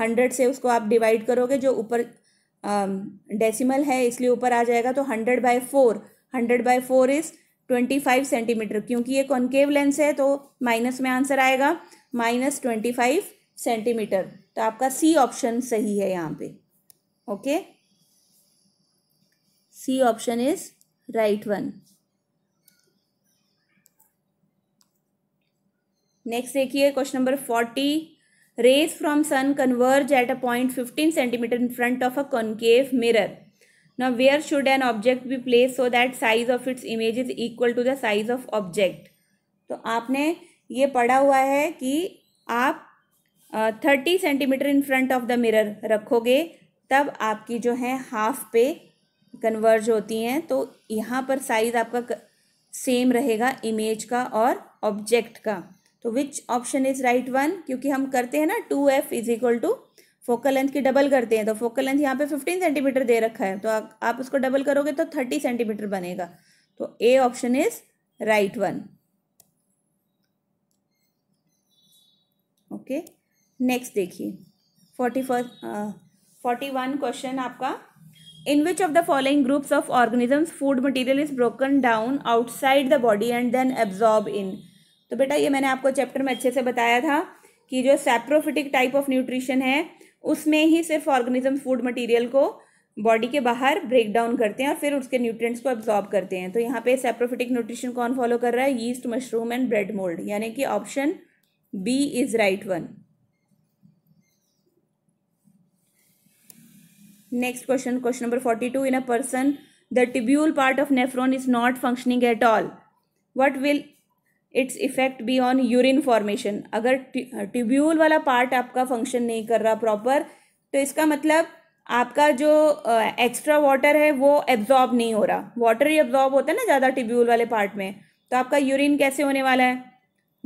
Speaker 1: हंड्रेड से उसको आप डिवाइड करोगे जो ऊपर डेसिमल है इसलिए ऊपर आ जाएगा तो hundred by four hundred by four is twenty five centimetre क्योंकि ये कॉन्केव लेंस है तो माइनस में आंसर आएगा माइनस ट्वेंटी फाइव सेंटीमीटर तो आपका सी ऑप्शन सही है यहाँ पे okay C option is right one next देखिए question number forty rays from sun converge at a point fifteen centimetre in front of a concave mirror now where should an object be place so that size of its image is equal to the size of object तो आपने ये पढ़ा हुआ है कि आप thirty centimetre in front of the mirror रखोगे तब आपकी जो है हाफ पे कन्वर्ज होती हैं तो यहाँ पर साइज़ आपका सेम रहेगा इमेज का और ऑब्जेक्ट का तो which option is right one क्योंकि हम करते हैं ना two F is equal to focal length की डबल करते हैं तो फोकल लेंथ यहाँ पे फिफ्टीन सेंटीमीटर दे रखा है तो आ, आप उसको डबल करोगे तो थर्टी सेंटीमीटर बनेगा तो A option is right one okay next देखिए forty first forty one question आपका in which of the following groups of organism food material is broken down outside the body and then absorb in तो बेटा ये मैंने आपको chapter में अच्छे से बताया था कि जो सेप्रोफिटिक टाइप ऑफ न्यूट्रिशन है उसमें ही सिर्फ ऑर्गेनिज्म फूड मटेरियल को बॉडी के बाहर ब्रेक डाउन करते हैं और फिर उसके न्यूट्रिएंट्स को अब्जॉर्ब करते हैं तो यहाँ पे सेप्रोफिटिक न्यूट्रिशन कौन फॉलो कर रहा है yeast mushroom and bread mould यानी कि option B is right one next question question number forty two in a person the tubule part of nephron is not functioning at all what will its effect be on urine formation अगर tubule वाला part आपका function नहीं कर रहा proper तो इसका मतलब आपका जो एक्स्ट्रा वाटर है वो एब्जॉर्ब नहीं हो रहा वाटर ही एब्जॉर्ब होता है ना ज़्यादा ट्यूब्यूल वाले पार्ट में तो आपका यूरिन कैसे होने वाला है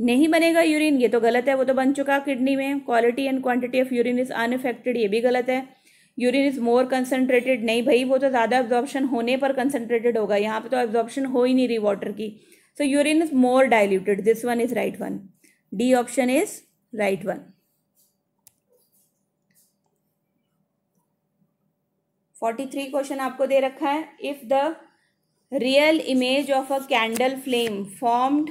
Speaker 1: नहीं बनेगा यूरिन ये तो गलत है वो तो बन चुका किडनी में quality and quantity of urine is unaffected ये भी गलत है यूरिन इज़ मोर कंसनट्रेटेड नहीं भाई वो तो ज़्यादा एब्जॉर्बशन होने पर कंसनट्रेटेड होगा यहाँ पे तो एब्जॉर्बशन हो ही नहीं रही वाटर की so urine is more diluted this one is right one D option is right one forty three question आपको दे रखा है if the real image of a candle flame formed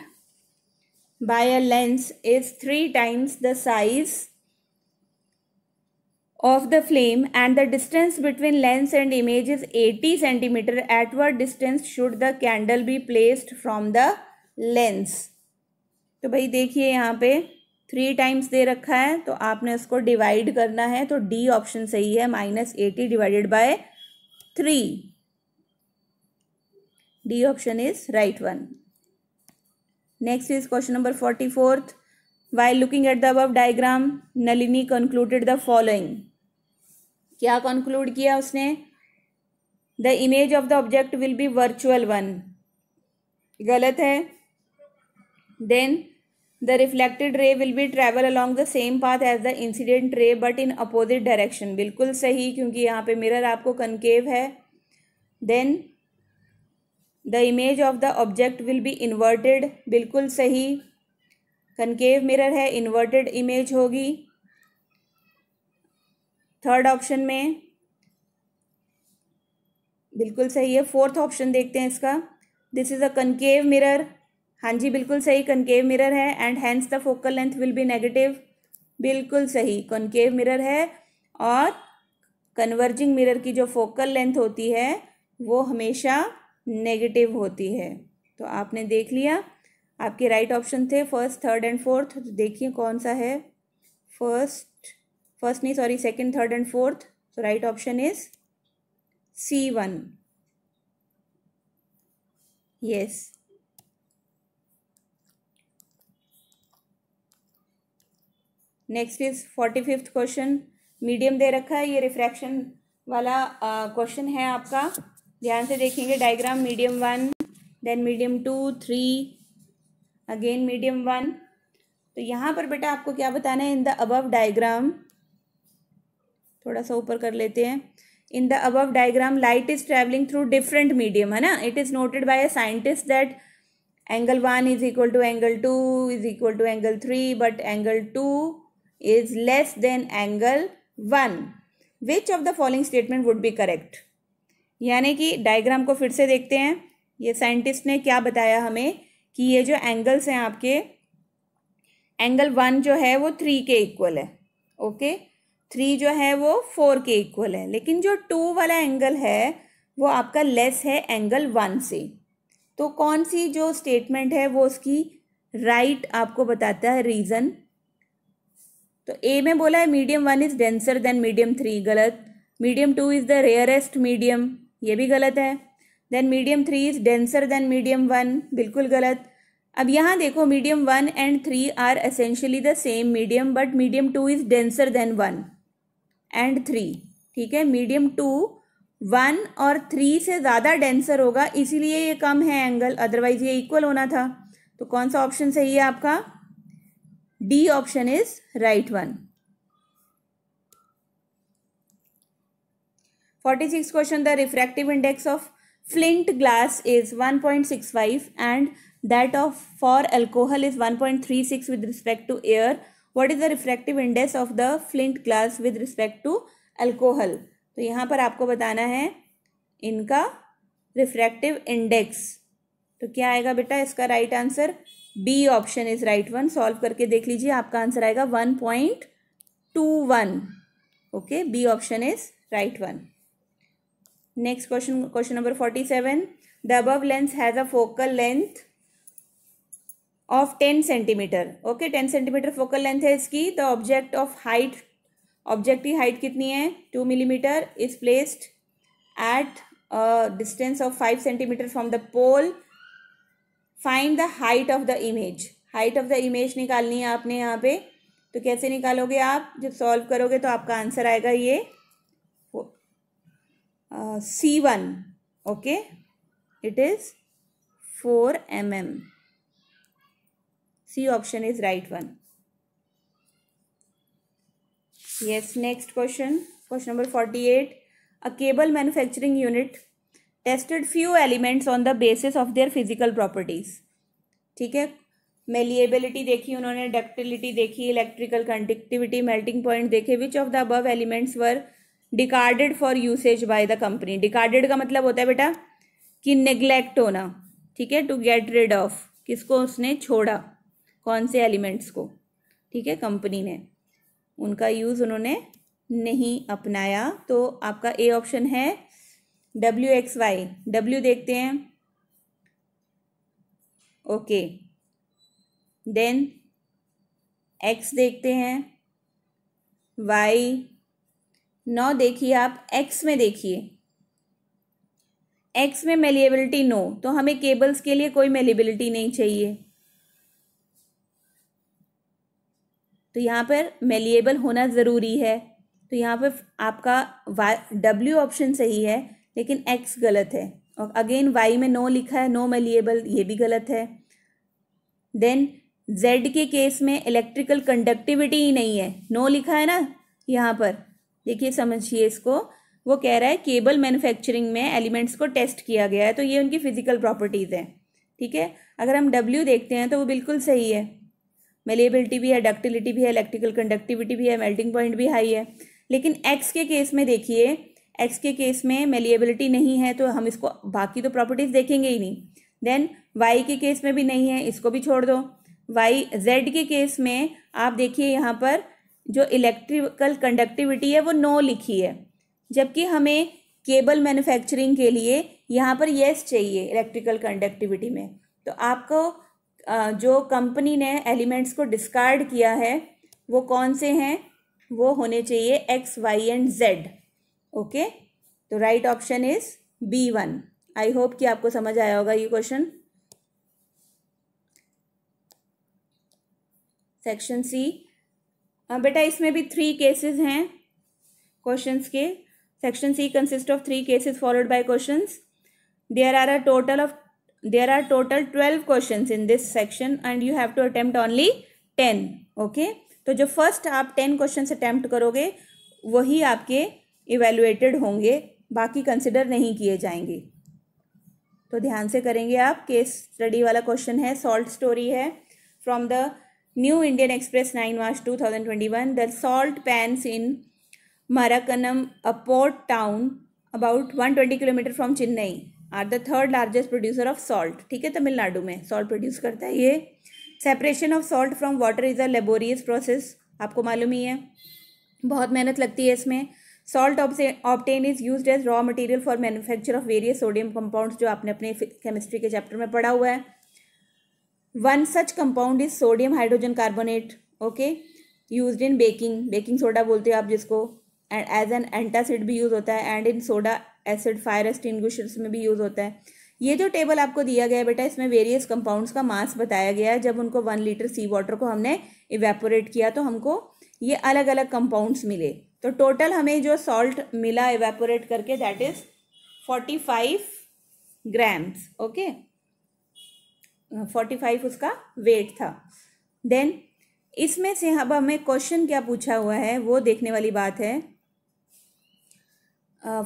Speaker 1: by a lens is three times the size of the flame and the distance between lens and image is 80 centimeter at what distance should the candle be placed from the lens तो भाई देखिए यहाँ पे three times they रखा है तो आपने उसको डिवाइड करना है तो डी ऑप्शन सही है minus eighty divided by three D option is right one next is question number forty fourth while looking at the above diagram nalini concluded the following क्या कंक्लूड किया उसने the image of the object will be virtual one गलत है then the reflected ray will be travel along the same path as the incident ray but in opposite direction बिल्कुल सही क्योंकि यहाँ पे मिरर आपको कनकेव है then the image of the object will be inverted बिल्कुल सही कनकेव मिरर है इन्वर्टेड इमेज होगी थर्ड ऑप्शन में बिल्कुल सही है फोर्थ ऑप्शन देखते हैं इसका this is a concave mirror हाँ जी बिल्कुल सही कनकेव मिरर है and hence the focal length will be negative बिल्कुल सही कनकेव मिरर है और कन्वर्जिंग मिरर की जो फोकल लेंथ होती है वो हमेशा नेगेटिव होती है तो आपने देख लिया आपके राइट ऑप्शन थे फर्स्ट थर्ड एंड फोर्थ तो देखिए कौन सा है फर्स्ट फर्स्ट नहीं sorry second third and fourth तो right option is C one yes next is forty fifth question medium दे रखा है ये रिफ्रैक्शन वाला क्वेश्चन uh, है आपका ध्यान से देखेंगे diagram medium one then medium two three again medium one तो यहाँ पर बेटा आपको क्या बताना है इन द अबव डायग्राम थोड़ा सा ऊपर कर लेते हैं in the above diagram light is travelling through different medium है ना it is noted by a scientist that angle one is equal to angle two is equal to angle three but angle two is less than angle one which of the following statement would be correct यानी कि diagram को फिर से देखते हैं ये scientist ने क्या बताया हमें कि ये जो एंगल्स हैं आपके एंगल वन जो है वो थ्री के इक्वल है ओके थ्री जो है वो फोर के इक्वल है लेकिन जो टू वाला एंगल है वो आपका लेस है एंगल वन से तो कौन सी जो स्टेटमेंट है वो उसकी राइट right आपको बताता है रीज़न तो ए में बोला है medium one is denser than medium three गलत medium two is the rarest medium ये भी गलत है then medium three is denser than medium one बिल्कुल गलत अब यहाँ देखो medium one and three are essentially the same medium but medium two is denser than one and three ठीक है मीडियम टू वन और थ्री से ज़्यादा डेंसर होगा इसीलिए ये कम है एंगल अदरवाइज ये इक्वल होना था तो कौन सा ऑप्शन सही है आपका D option is right one forty six question the refractive index of flint glass is 1.65 and that of for alcohol is 1.36 with respect to air what is the refractive index of the flint glass with respect to alcohol तो यहाँ पर आपको बताना है इनका refractive index तो क्या आएगा बेटा इसका right answer B option is right one solve करके देख लीजिए आपका आंसर आएगा one point two one okay B option is right one next question question number forty seven the above lens has a focal length of ten centimetre okay ten centimetre focal length है इसकी the object of height object की height कितनी है two millimetre is placed at distance of five centimetre from the pole find the height of the image height of the image निकालनी है आपने यहाँ पे तो कैसे निकालोगे आप जब सॉल्व करोगे तो आपका आंसर आएगा ये C1 okay it is 4 mm C option is right one yes next question question number 48 a cable manufacturing unit tested few elements on the basis of their physical properties ठीक है malleability देखी उन्होंने ductility देखी electrical conductivity melting point देखे which of the above elements were discarded for usage by the company discarded का मतलब होता है बेटा कि नेग्लेक्ट होना ठीक है टू गेट रिड ऑफ किसको उसने छोड़ा कौन से एलिमेंट्स को ठीक है कंपनी ने उनका यूज़ उन्होंने नहीं अपनाया तो आपका ए ऑप्शन है डब्ल्यू एक्स वाई डब्ल्यू देखते हैं ओके देन एक्स देखते हैं वाई नौ देखिए आप एक्स में देखिए एक्स में मेलिएबिलिटी नो तो हमें केबल्स के लिए कोई मेलिबिलिटी नहीं चाहिए तो यहाँ पर मेलिएबल होना ज़रूरी है तो यहाँ पर आपका वाई डब्ल्यू ऑप्शन सही है लेकिन एक्स गलत है और अगेन वाई में नो लिखा है नो मेलिएबल ये भी गलत है देन जेड के केस में इलेक्ट्रिकल कंडक्टिविटी ही नहीं है नो लिखा है ना यहाँ पर देखिए समझिए इसको वो कह रहा है केबल मैन्युफैक्चरिंग में एलिमेंट्स को टेस्ट किया गया है तो ये उनकी फिजिकल प्रॉपर्टीज़ हैं ठीक है अगर हम डब्ल्यू देखते हैं तो वो बिल्कुल सही है मेलेबिलिटी भी है डक्टिलिटी भी है इलेक्ट्रिकल कंडक्टिविटी भी है मेल्टिंग पॉइंट भी हाई है लेकिन एक्स के केस में देखिए एक्स के केस में मेलिएबिलिटी नहीं है तो हम इसको बाकी तो प्रॉपर्टीज़ देखेंगे ही नहीं देन वाई के केस में भी नहीं है इसको भी छोड़ दो वाई जेड के केस में आप देखिए यहाँ पर जो इलेक्ट्रिकल कंडक्टिविटी है वो नो लिखी है जबकि हमें केबल मैन्युफैक्चरिंग के लिए यहाँ पर येस चाहिए इलेक्ट्रिकल कंडक्टिविटी में तो आपको जो कंपनी ने एलिमेंट्स को डिस्कार्ड किया है वो कौन से हैं वो होने चाहिए X Y and Z okay तो right option is B one I hope कि आपको समझ आया होगा ये क्वेश्चन सेक्शन सी बेटा इसमें भी थ्री केसेस हैं क्वेश्चंस के section C consist of three cases followed by questions there are a total of there are total twelve question in this section and you have to attempt only ten okay तो जो first आप ten question attempt करोगे वही आपके evaluated होंगे बाकी consider नहीं किए जाएंगे तो ध्यान से करेंगे आप केस स्टडी वाला क्वेश्चन है सॉल्ट स्टोरी है from the New Indian New Indian Express 9 March 2021, the salt pans in Marakanam, a port town about one twenty kilometre from Chennai are the third largest producer of salt ठीक है तमिलनाडु में salt produce करता है ये separation of salt from water is a laborious process आपको मालूम ही है बहुत मेहनत लगती है इसमें salt obtain is use as raw material for manufacture of various sodium compounds जो आपने अपने केमिस्ट्री के चैप्टर में पढ़ा हुआ है one such compound is sodium hydrogen carbonate okay use in baking baking soda बोलते हो आप जिसको एंड एज एन एंटासिड भी यूज़ होता है and in soda acid fire extinguishers में भी यूज़ होता है ये जो टेबल आपको दिया गया है बेटा इसमें वेरियस कंपाउंड्स का मास बताया गया है जब उनको वन लीटर सी वाटर को हमने इवेपोरेट किया तो हमको ये अलग अलग कंपाउंड्स मिले तो टोटल हमें जो सॉल्ट मिला इवेपोरेट करके that is forty five grams okay forty five उसका वेट था देन इसमें से अब हमें क्वेश्चन क्या पूछा हुआ है वो देखने वाली बात है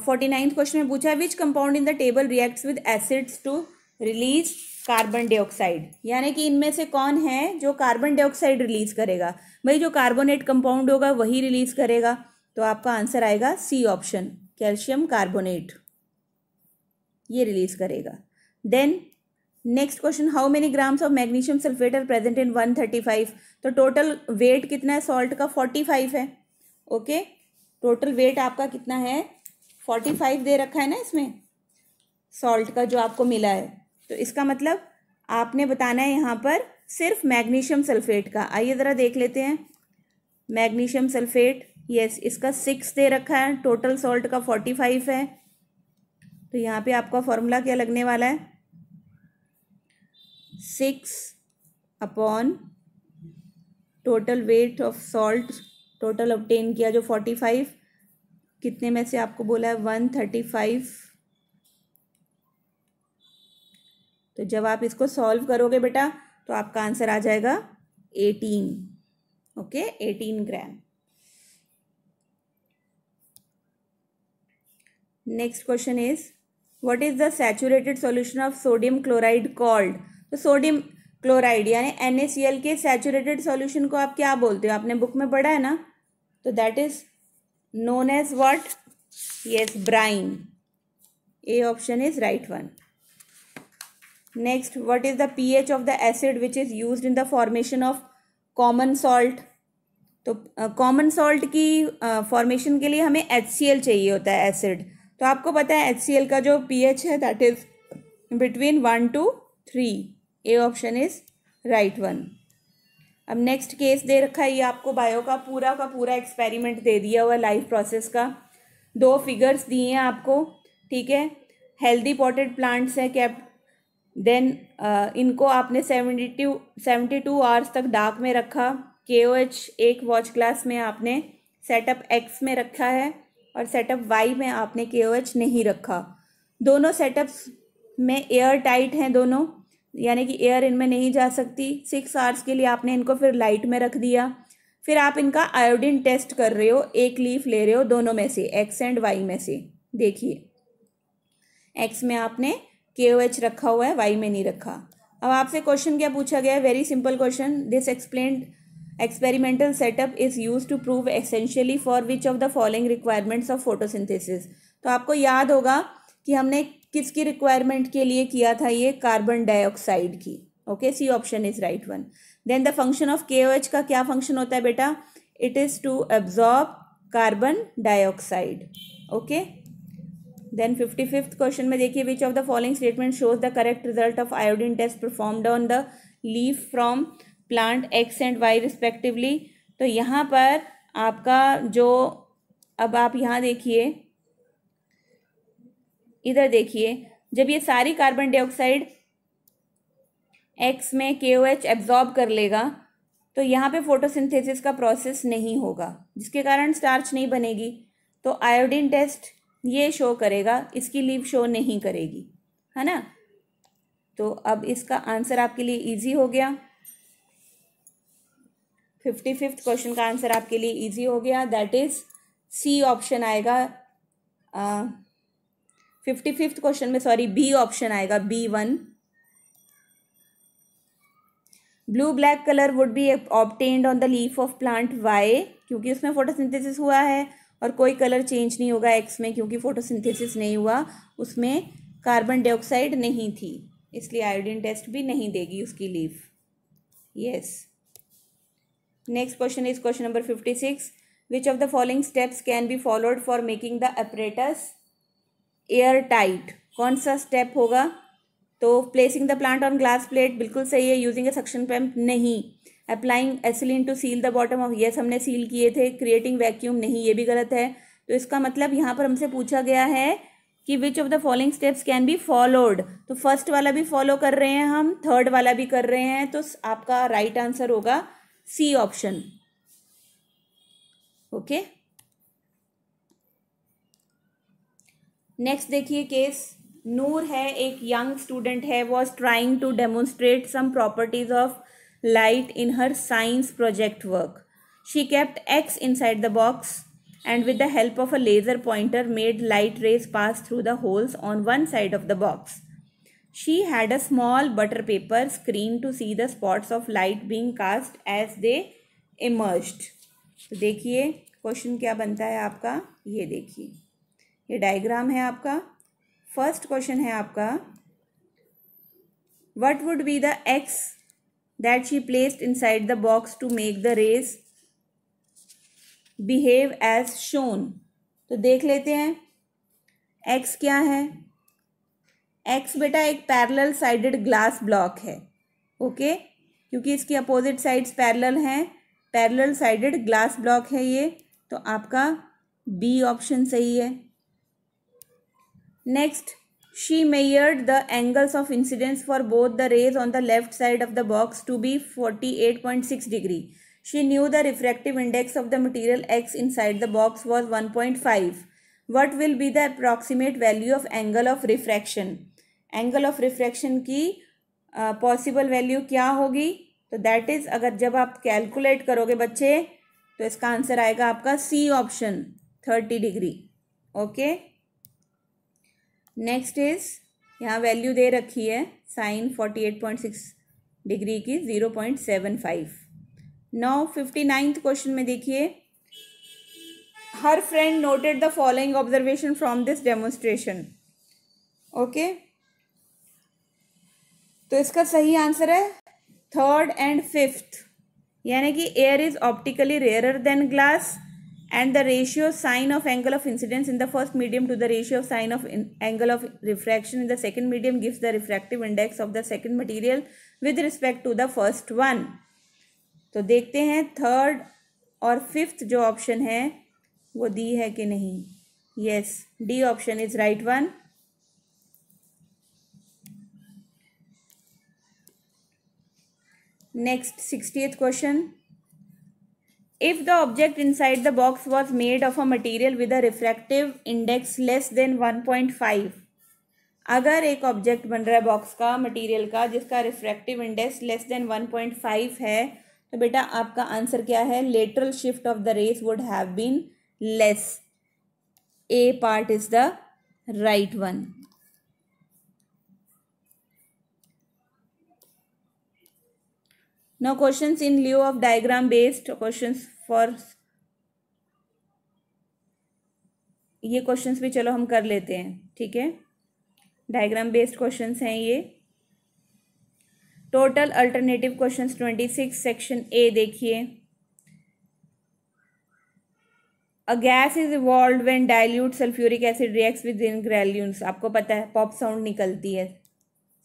Speaker 1: फोर्टी नाइन्थ क्वेश्चन में पूछा which compound in the table reacts with acids to release carbon dioxide यानी कि इनमें से कौन है जो कार्बन डाइऑक्साइड रिलीज करेगा भाई जो कार्बोनेट कंपाउंड होगा वही रिलीज करेगा तो आपका आंसर आएगा सी ऑप्शन कैल्शियम कार्बोनेट ये रिलीज करेगा then next question how many grams of magnesium sulphate are present in 135 तो टोटल वेट कितना है सॉल्ट का 45 है ओके टोटल वेट आपका कितना है 45 दे रखा है ना इसमें सॉल्ट का जो आपको मिला है तो इसका मतलब आपने बताना है यहाँ पर सिर्फ मैग्नीशियम सल्फेट का आइए ज़रा देख लेते हैं मैग्नीशियम सल्फेट यस इसका सिक्स दे रखा है टोटल सॉल्ट का फोर्टी फाइव है तो यहाँ पे आपका फॉर्मूला क्या लगने वाला है six upon total weight of salt total obtain किया जो फोर्टी फाइव कितने में से आपको बोला है वन थर्टी फाइव तो जब आप इसको सॉल्व करोगे बेटा तो आपका आंसर आ जाएगा eighteen okay eighteen gram next question is what is the saturated solution of sodium chloride called तो सोडियम क्लोराइड यानी एन के सैचुरेटेड सॉल्यूशन को आप क्या बोलते हो आपने बुक में पढ़ा है ना तो that is known as what yes brine A option is right one what is the P H of the acid which is use in the formation of common salt तो कॉमन uh, सॉल्ट की formation uh, के लिए हमें H चाहिए होता है acid तो आपको पता है एच का जो एच है that is between one two three A option is right one अब नेक्स्ट केस दे रखा है ये आपको बायो का पूरा का पूरा एक्सपेरिमेंट दे दिया हुआ लाइफ प्रोसेस का दो फिगर्स दिए हैं आपको ठीक है हेल्दी पॉटेड प्लांट्स हैं कैप देन इनको आपने seventy two seventy two hours तक डार्क में रखा के ओ एच एक वॉच क्लास में आपने सेटअप एक्स में रखा है और सेटअप वाई में आपने के ओ एच नहीं रखा दोनों सेटअप्स में एयर टाइट हैं दोनों यानी कि एयर इनमें नहीं जा सकती सिक्स आवर्स के लिए आपने इनको फिर लाइट में रख दिया फिर आप इनका आयोडीन टेस्ट कर रहे हो एक लीफ ले रहे हो दोनों में से एक्स एंड वाई में से देखिए एक्स में आपने के ओ एच रखा हुआ है वाई में नहीं रखा अब आपसे क्वेश्चन क्या पूछा गया है very simple question this explain experimental setup is use to prove essentially for which of the following requirements of photosynthesis तो आपको याद होगा कि हमने किसकी रिक्वायरमेंट के लिए किया था ये कार्बन डाइऑक्साइड की okay C option is right one then the function of K का क्या फंक्शन होता है बेटा it is to absorb carbon dioxide okay then fifty fifth question में देखिए which of the following statement shows the correct result of iodine test performed on the leaf from plant X and Y respectively तो यहाँ पर आपका जो अब आप यहाँ देखिए इधर देखिए जब ये सारी कार्बन डाइऑक्साइड एक्स में के ओ एच एब्जॉर्ब कर लेगा तो यहाँ पे फोटोसिंथेसिस का प्रोसेस नहीं होगा जिसके कारण स्टार्च नहीं बनेगी तो आयोडीन टेस्ट ये शो करेगा इसकी लीव शो नहीं करेगी है ना तो अब इसका आंसर आपके लिए इजी हो गया फिफ्टी फिफ्थ क्वेश्चन का आंसर आपके लिए इजी हो गया दैट इज़ सी ऑप्शन आएगा आ, फिफ्टी फिफ्थ क्वेश्चन में सॉरी बी ऑप्शन आएगा B one blue black colour would be obtained on the leaf of plant Y क्योंकि उसमें फोटोसिंथेसिस हुआ है और कोई कलर चेंज नहीं होगा एक्स में क्योंकि फोटोसिंथेसिस नहीं हुआ उसमें कार्बन डाइऑक्साइड नहीं थी इसलिए आयोडीन टेस्ट भी नहीं देगी उसकी leaf yes next question is question number fifty six which of the following steps can be followed for making the apparatus air tight कौन सा स्टेप होगा तो placing the plant on glass plate बिल्कुल सही है यूजिंग ए सक्शन पैम्प नहीं applying vaseline to seal the bottom of yes हमने seal किए थे क्रिएटिंग वैक्यूम नहीं ये भी गलत है तो इसका मतलब यहाँ पर हमसे पूछा गया है कि which of the following steps can be followed तो फर्स्ट वाला भी फॉलो कर रहे हैं हम थर्ड वाला भी कर रहे हैं तो आपका राइट right आंसर होगा सी ऑप्शन ओके नेक्स्ट देखिए केस नूर है एक यंग स्टूडेंट है was trying to demonstrate some properties of light in her science project work she kept X inside the box and with the help of a laser pointer made light rays pass through the holes on one side of the box she had a small butter paper screen to see the spots of light being cast as they emerge देखिए question क्या बनता है आपका ये देखिए ये diagram है आपका फर्स्ट क्वेश्चन है आपका what would be the X that she placed inside the box to make the rays behave as shown तो देख लेते हैं एक्स क्या है एक्स बेटा एक पैरल साइडेड ग्लास ब्लॉक है ओके क्योंकि इसकी अपोजिट साइड्स पैरल हैं पैरल साइडेड ग्लास ब्लॉक है ये तो आपका बी ऑप्शन सही है Next, she measured the angles of incidence for both the rays on the left side of the box to be 48.6 degree. She knew the refractive index of the material X inside the box was 1.5. What will be the approximate value of angle of refraction? Angle of refraction की possible uh, value क्या होगी तो that is अगर जब आप calculate करोगे बच्चे तो इसका आंसर आएगा आपका C option thirty degree okay next is यहाँ वैल्यू दे रखी है sine forty eight point six degree की ज़ीरो पॉइंट सेवन फाइव नौ फिफ्टी नाइन्थ क्वेश्चन में देखिए her friend noted the following observation from this demonstration okay तो इसका सही आंसर है थर्ड एंड फिफ्थ यानी कि air is optically rarer than glass and the ratio sine of angle of incidence in the first medium to the ratio of sine of angle of refraction in the second medium gives the refractive index of the second material with respect to the first one तो देखते हैं third और fifth जो option है वो दी है कि नहीं yes D option is right one next sixty question if the inside the box was made of a material with a refractive index less than one point five अगर एक object बन रहा है बॉक्स का material का जिसका refractive index less than one point five है तो बेटा आपका आंसर क्या है lateral shift of the rays would have been less A part is the right one now questions in lieu of diagram based questions for ये questions भी चलो हम कर लेते हैं ठीक है डायग्राम बेस्ड क्वेश्चंस हैं ये total alternative questions twenty six section A देखिए a gas is evolve when dilute sulphuric acid reacts with in granules आपको पता है पॉप साउंड निकलती है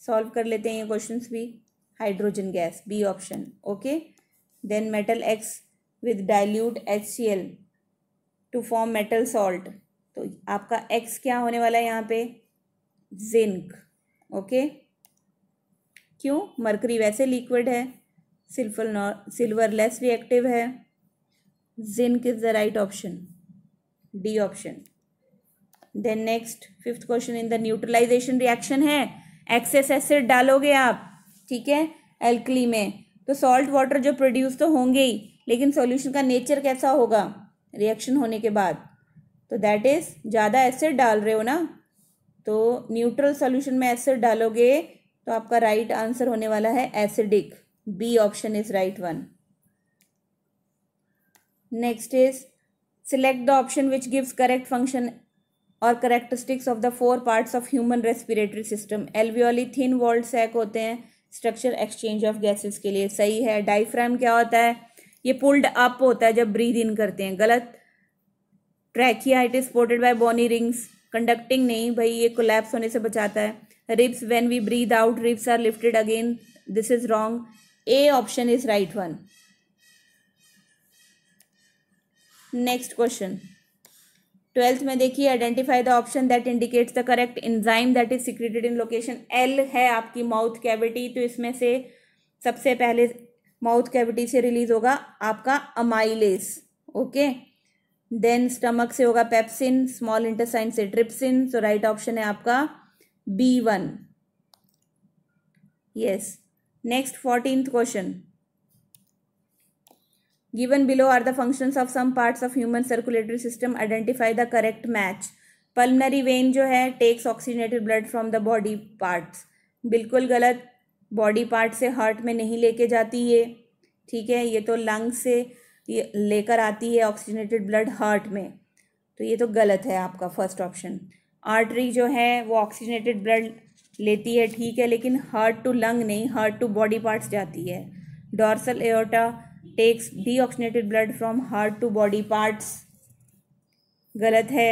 Speaker 1: सॉल्व कर लेते हैं ये क्वेश्चंस भी hydrogen gas b option okay then metal x with dilute HCl to form metal salt तो आपका x क्या होने वाला है यहाँ पे जिंक ओके क्यों मरकरी वैसे लिक्विड है silver no silver less reactive है zinc is the right option D option then next fifth question in the neutralization reaction है एक्सेस एसिड डालोगे आप ठीक है एल्कली में तो सॉल्ट वाटर जो प्रोड्यूस तो होंगे ही लेकिन सॉल्यूशन का नेचर कैसा होगा रिएक्शन होने के बाद तो दैट इज़ ज़्यादा एसिड डाल रहे हो ना तो न्यूट्रल सॉल्यूशन में एसिड डालोगे तो आपका राइट right आंसर होने वाला है acidic B option is right one next is select the option which gives correct function और characteristics of the four parts of human respiratory system alveoli thin walled sac होते हैं structure exchange of gases के लिए सही है diaphragm क्या होता है ये पुल्ड अप होता है जब ब्रीद इन करते हैं गलत is supported by bony rings conducting नहीं भाई ये कोलैप्स होने से बचाता है ribs when we breathe out ribs are lifted again this is wrong A option is right one next question twelfth में देखिए identify the option that indicates the correct enzyme that is secreted in location L है आपकी mouth cavity तो इसमें से सबसे पहले mouth cavity से रिलीज होगा आपका अमाइलेस ओके देन स्टमक से होगा पेप्सिन स्मॉल इंटरसाइन से ट्रिप्सिन सो राइट ऑप्शन है आपका B one yes next fourteen question given below are the functions of some parts of human circulatory system identify the correct match pulmonary vein जो है takes oxygenated blood from the body parts बिल्कुल गलत body part से heart में नहीं लेके जाती ये ठीक है ये तो लंग से लेकर आती है ऑक्सीजनेटेड ब्लड हार्ट में तो ये तो गलत है आपका फर्स्ट ऑप्शन आर्टरी जो है वो ऑक्सीजनेटेड ब्लड लेती है ठीक है लेकिन हार्ट टू लंग नहीं हार्ट टू बॉडी पार्ट्स जाती है dorsal aorta takes deoxygenated blood from heart to body parts गलत है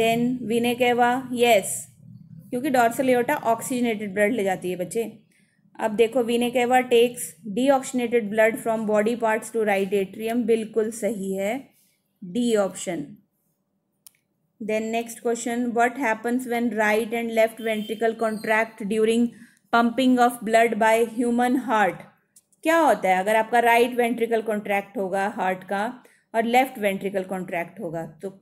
Speaker 1: देन विने कहवा यस क्योंकि डॉर्सल एओटा ऑक्सीजनेटेड ब्लड ले जाती है बच्चे अब देखो vena cava takes deoxygenated blood from body parts to right atrium बिल्कुल सही है D option then next question what happens when right and left ventricle contract during pumping of blood by human heart क्या होता है अगर आपका right ventricle contract होगा heart का और लेफ्ट वेंट्रिकल कॉन्ट्रैक्ट होगा तो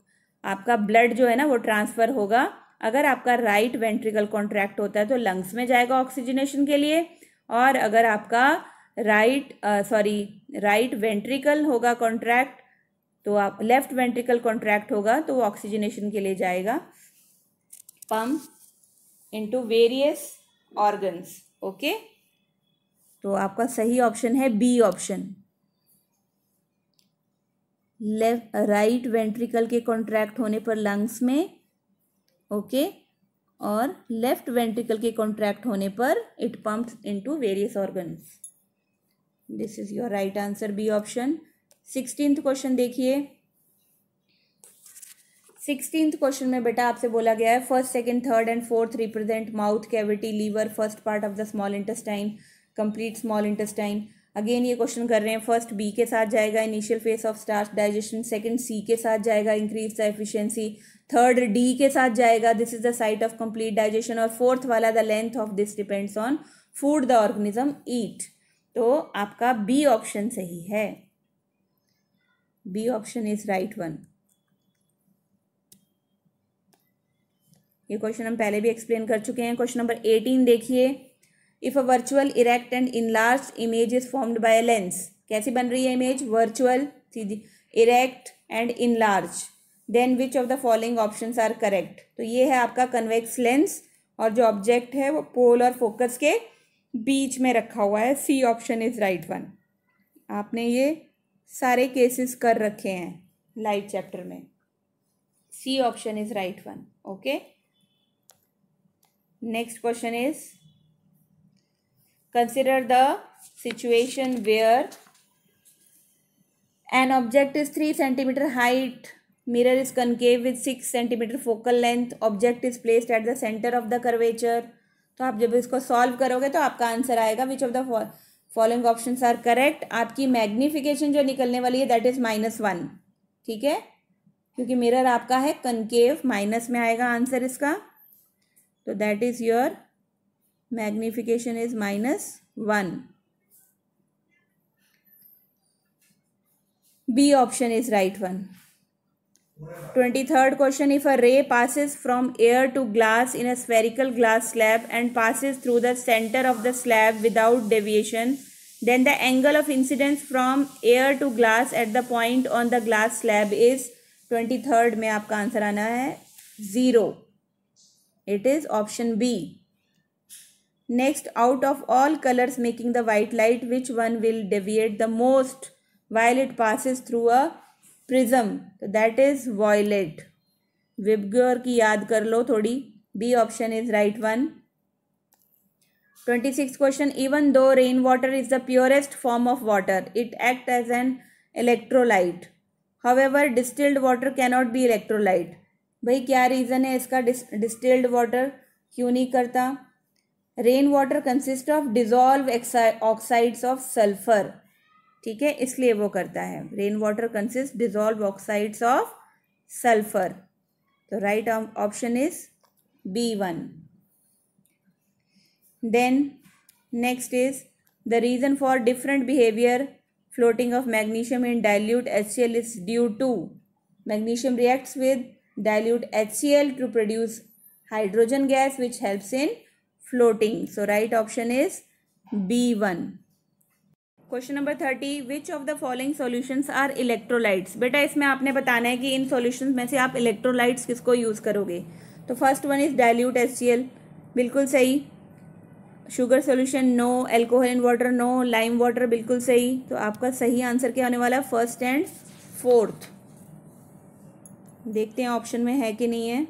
Speaker 1: आपका ब्लड जो है ना वो ट्रांसफ़र होगा अगर आपका राइट वेंट्रिकल कॉन्ट्रैक्ट होता है तो लंग्स में जाएगा ऑक्सीजनेशन के लिए और अगर आपका राइट सॉरी राइट वेंट्रिकल होगा कॉन्ट्रैक्ट तो आप लेफ्ट वेंट्रिकल कॉन्ट्रैक्ट होगा तो वो ऑक्सीजनेशन के लिए जाएगा pump into various organs okay तो आपका सही ऑप्शन है B option left right ventricle के कॉन्ट्रैक्ट होने पर लंग्स में ओके okay, और लेफ्ट वेंट्रिकल के कॉन्ट्रैक्ट होने पर it in into various organs this is your right answer B option sixteen question देखिए सिक्सटीन क्वेश्चन में बेटा आपसे बोला गया है first second third and fourth represent mouth cavity liver first part of the small intestine complete small intestine again ये question कर रहे हैं फर्स्ट बी के साथ जाएगा initial phase of starch digestion second C के साथ जाएगा increase the efficiency third D के साथ जाएगा this is the site of complete digestion और फोर्थ वाला the length of this depends on food the organism eat तो आपका बी ऑप्शन सही है B option is right one ये क्वेश्चन हम पहले भी एक्सप्लेन कर चुके हैं क्वेश्चन नंबर एटीन देखिए if a virtual erect and enlarge image is formed by a lens कैसी बन रही है image virtual erect and enlarge then which of the following option are correct तो ये है आपका कन्वेक्स लेंस और जो ऑब्जेक्ट है वो पोल और फोकस के बीच में रखा हुआ है C option is right one आपने ये सारे केसेस कर रखे हैं लाइट चैप्टर में C option is right one okay next question is consider the situation where an object is 3 cm height mirror is concave with 6 cm focal length object is placed at the center of the curvature तो आप जब इसको solve करोगे तो आपका answer आएगा which of the following option are correct आपकी magnification जो निकलने वाली है दैट इज माइनस वन ठीक है क्योंकि मिरर आपका है कनकेव माइनस में आएगा आंसर इसका तो that is your magnification is minus one B option is right one twenty third question if a ray passes from air to glass in a spherical glass slab and passes through the centre of the slab without deviation then the angle of incidence from air to glass at the point on the glass slab is twenty third में आपका answer आना है zero it is option B next out of all colours making the white light which one will deviate the most while passes through a prism prism? So that is violet. की याद कर लो थोड़ी B option is right one twenty six question even though rain water is the purest form of water it act as an electrolyte however distilled water cannot be electrolyte भाई क्या reason है इसका distilled water क्यों नहीं करता rain water consist of dissolve oxides of sulphur ठीक है इसलिए वो करता है rain water consist dissolve oxides of sulphur तो right option is B one then next is the reason for different behaviour floating of magnesium in dilute H C L is due to magnesium reacts with dilute H C L to produce hydrogen gas which helps in floating. So right option is B1. Question number thirty which of the following solutions are electrolytes बेटा इसमें आपने बताना है कि इन solutions में से आप electrolytes किसको यूज़ करोगे तो first one is dilute S बिल्कुल सही sugar solution no alcohol in water no lime water बिल्कुल सही तो आपका सही आंसर क्या होने वाला है फर्स्ट एंड फोर्थ देखते हैं ऑप्शन में है कि नहीं है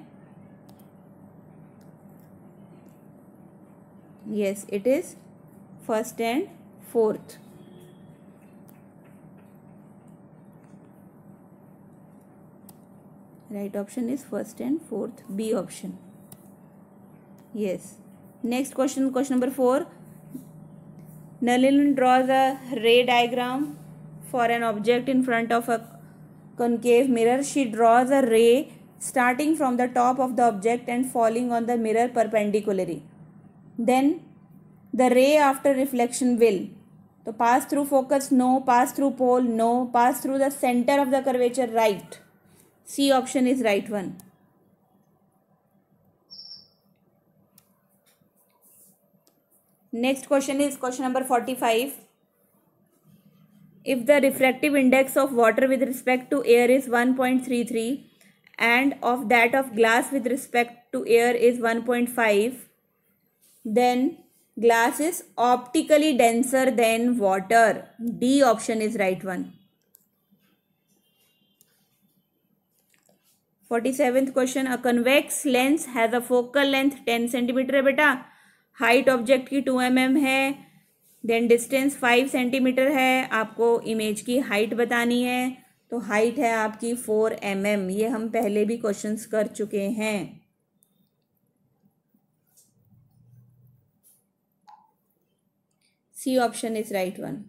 Speaker 1: Yes, it is first and fourth. Right option is first and fourth. B option. Yes. Next question, question number 4. Nalin draws a ray diagram for an object in front of a concave mirror. She draws a ray starting from the top of the object and falling on the mirror perpendicularly then the ray after reflection will so pass through focus no pass through pole no pass through the center of the curvature right c option is right one next question is question number 45 if the refractive index of water with respect to air is 1.33 and of that of glass with respect to air is 1.5 Then glass is optically denser than water. D option is right one. 47th question a convex lens has a focal length 10 centimetre है बेटा height object की 2 M mm है then distance 5 centimetre है आपको image की height बतानी है तो हाइट है आपकी 4 एम mm. ये हम पहले भी क्वेश्चंस कर चुके हैं C option is right one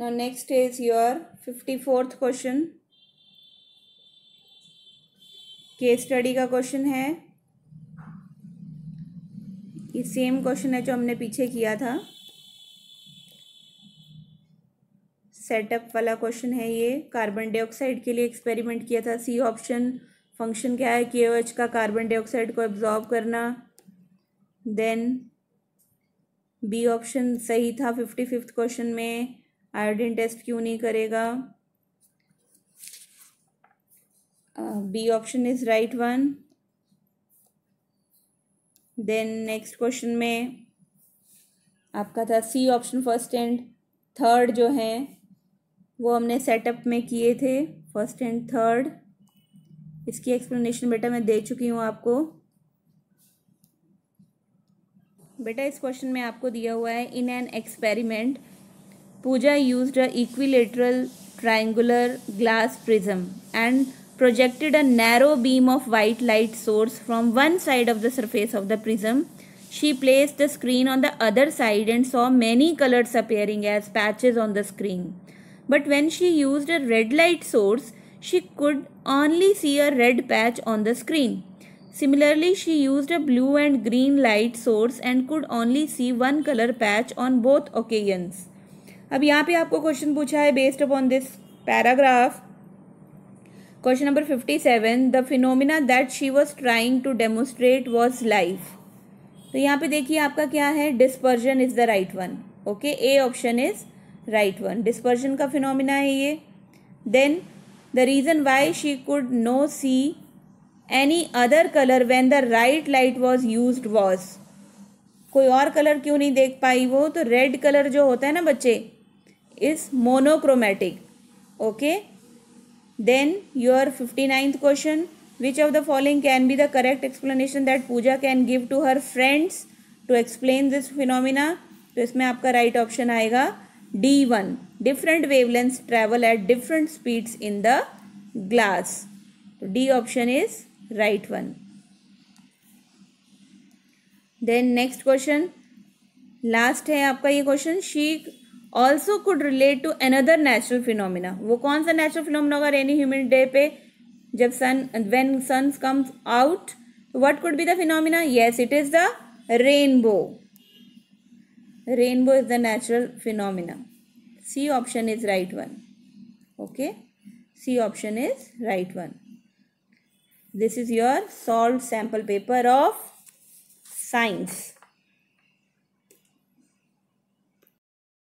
Speaker 1: Now next is your 54th question. case study का question है ये same question है जो हमने पीछे किया था सेटअप वाला क्वेश्चन है ये कार्बन डाइऑक्साइड के लिए एक्सपेरिमेंट किया था सी ऑप्शन फंक्शन क्या है के एच का कार्बन डाइऑक्साइड को एब्जॉर्ब करना देन बी ऑप्शन सही था फिफ्टी फिफ्थ क्वेश्चन में आयोडीन टेस्ट क्यों नहीं करेगा B option is right one then next question में आपका था C option first and third जो है वो हमने सेटअप में किए थे फर्स्ट एंड थर्ड इसकी एक्सप्लेनेशन बेटा मैं दे चुकी हूँ आपको बेटा इस क्वेश्चन में आपको दिया हुआ है in an experiment Pooja use a equilateral triangular glass prism and projected a narrow beam of white light source from one side of the surface of the prism she place the screen on the other side and saw many colours appearing as patches on the screen but when she used a red light source, she could only see a red patch on the screen. Similarly, she used a blue and green light source and could only see one color patch on both occasions. ab yahan pe aapko question pucha hai based upon this paragraph question number 57 the phenomena that she was trying to demonstrate was life life तो यहाँ पे देखिए आपका क्या है dispersion is the right one okay A option is right one dispersion का phenomena है ये then the reason why she could no see any other colour when the right light was use was कोई और colour क्यों नहीं देख पाई वो तो रेड कलर जो होता है ना बच्चे is monochromatic okay then your fifty ninth question which of the following can be the correct explanation that Pooja can give to her friends to explain this phenomena तो इसमें आपका राइट right ऑप्शन आएगा D1 different wavelengths travel at different speeds in the glass. so D option is right one. Then next question. Last hai aapka ye question. She also could relate to another natural phenomena. wo kaun sa natural phenomena होगा any human day pe jab sun when sun comes out. What could be the phenomena? Yes, it is the rainbow. rainbow is the natural phenomena. C option is right one. Okay. C option is right one. This is your solved sample paper of science.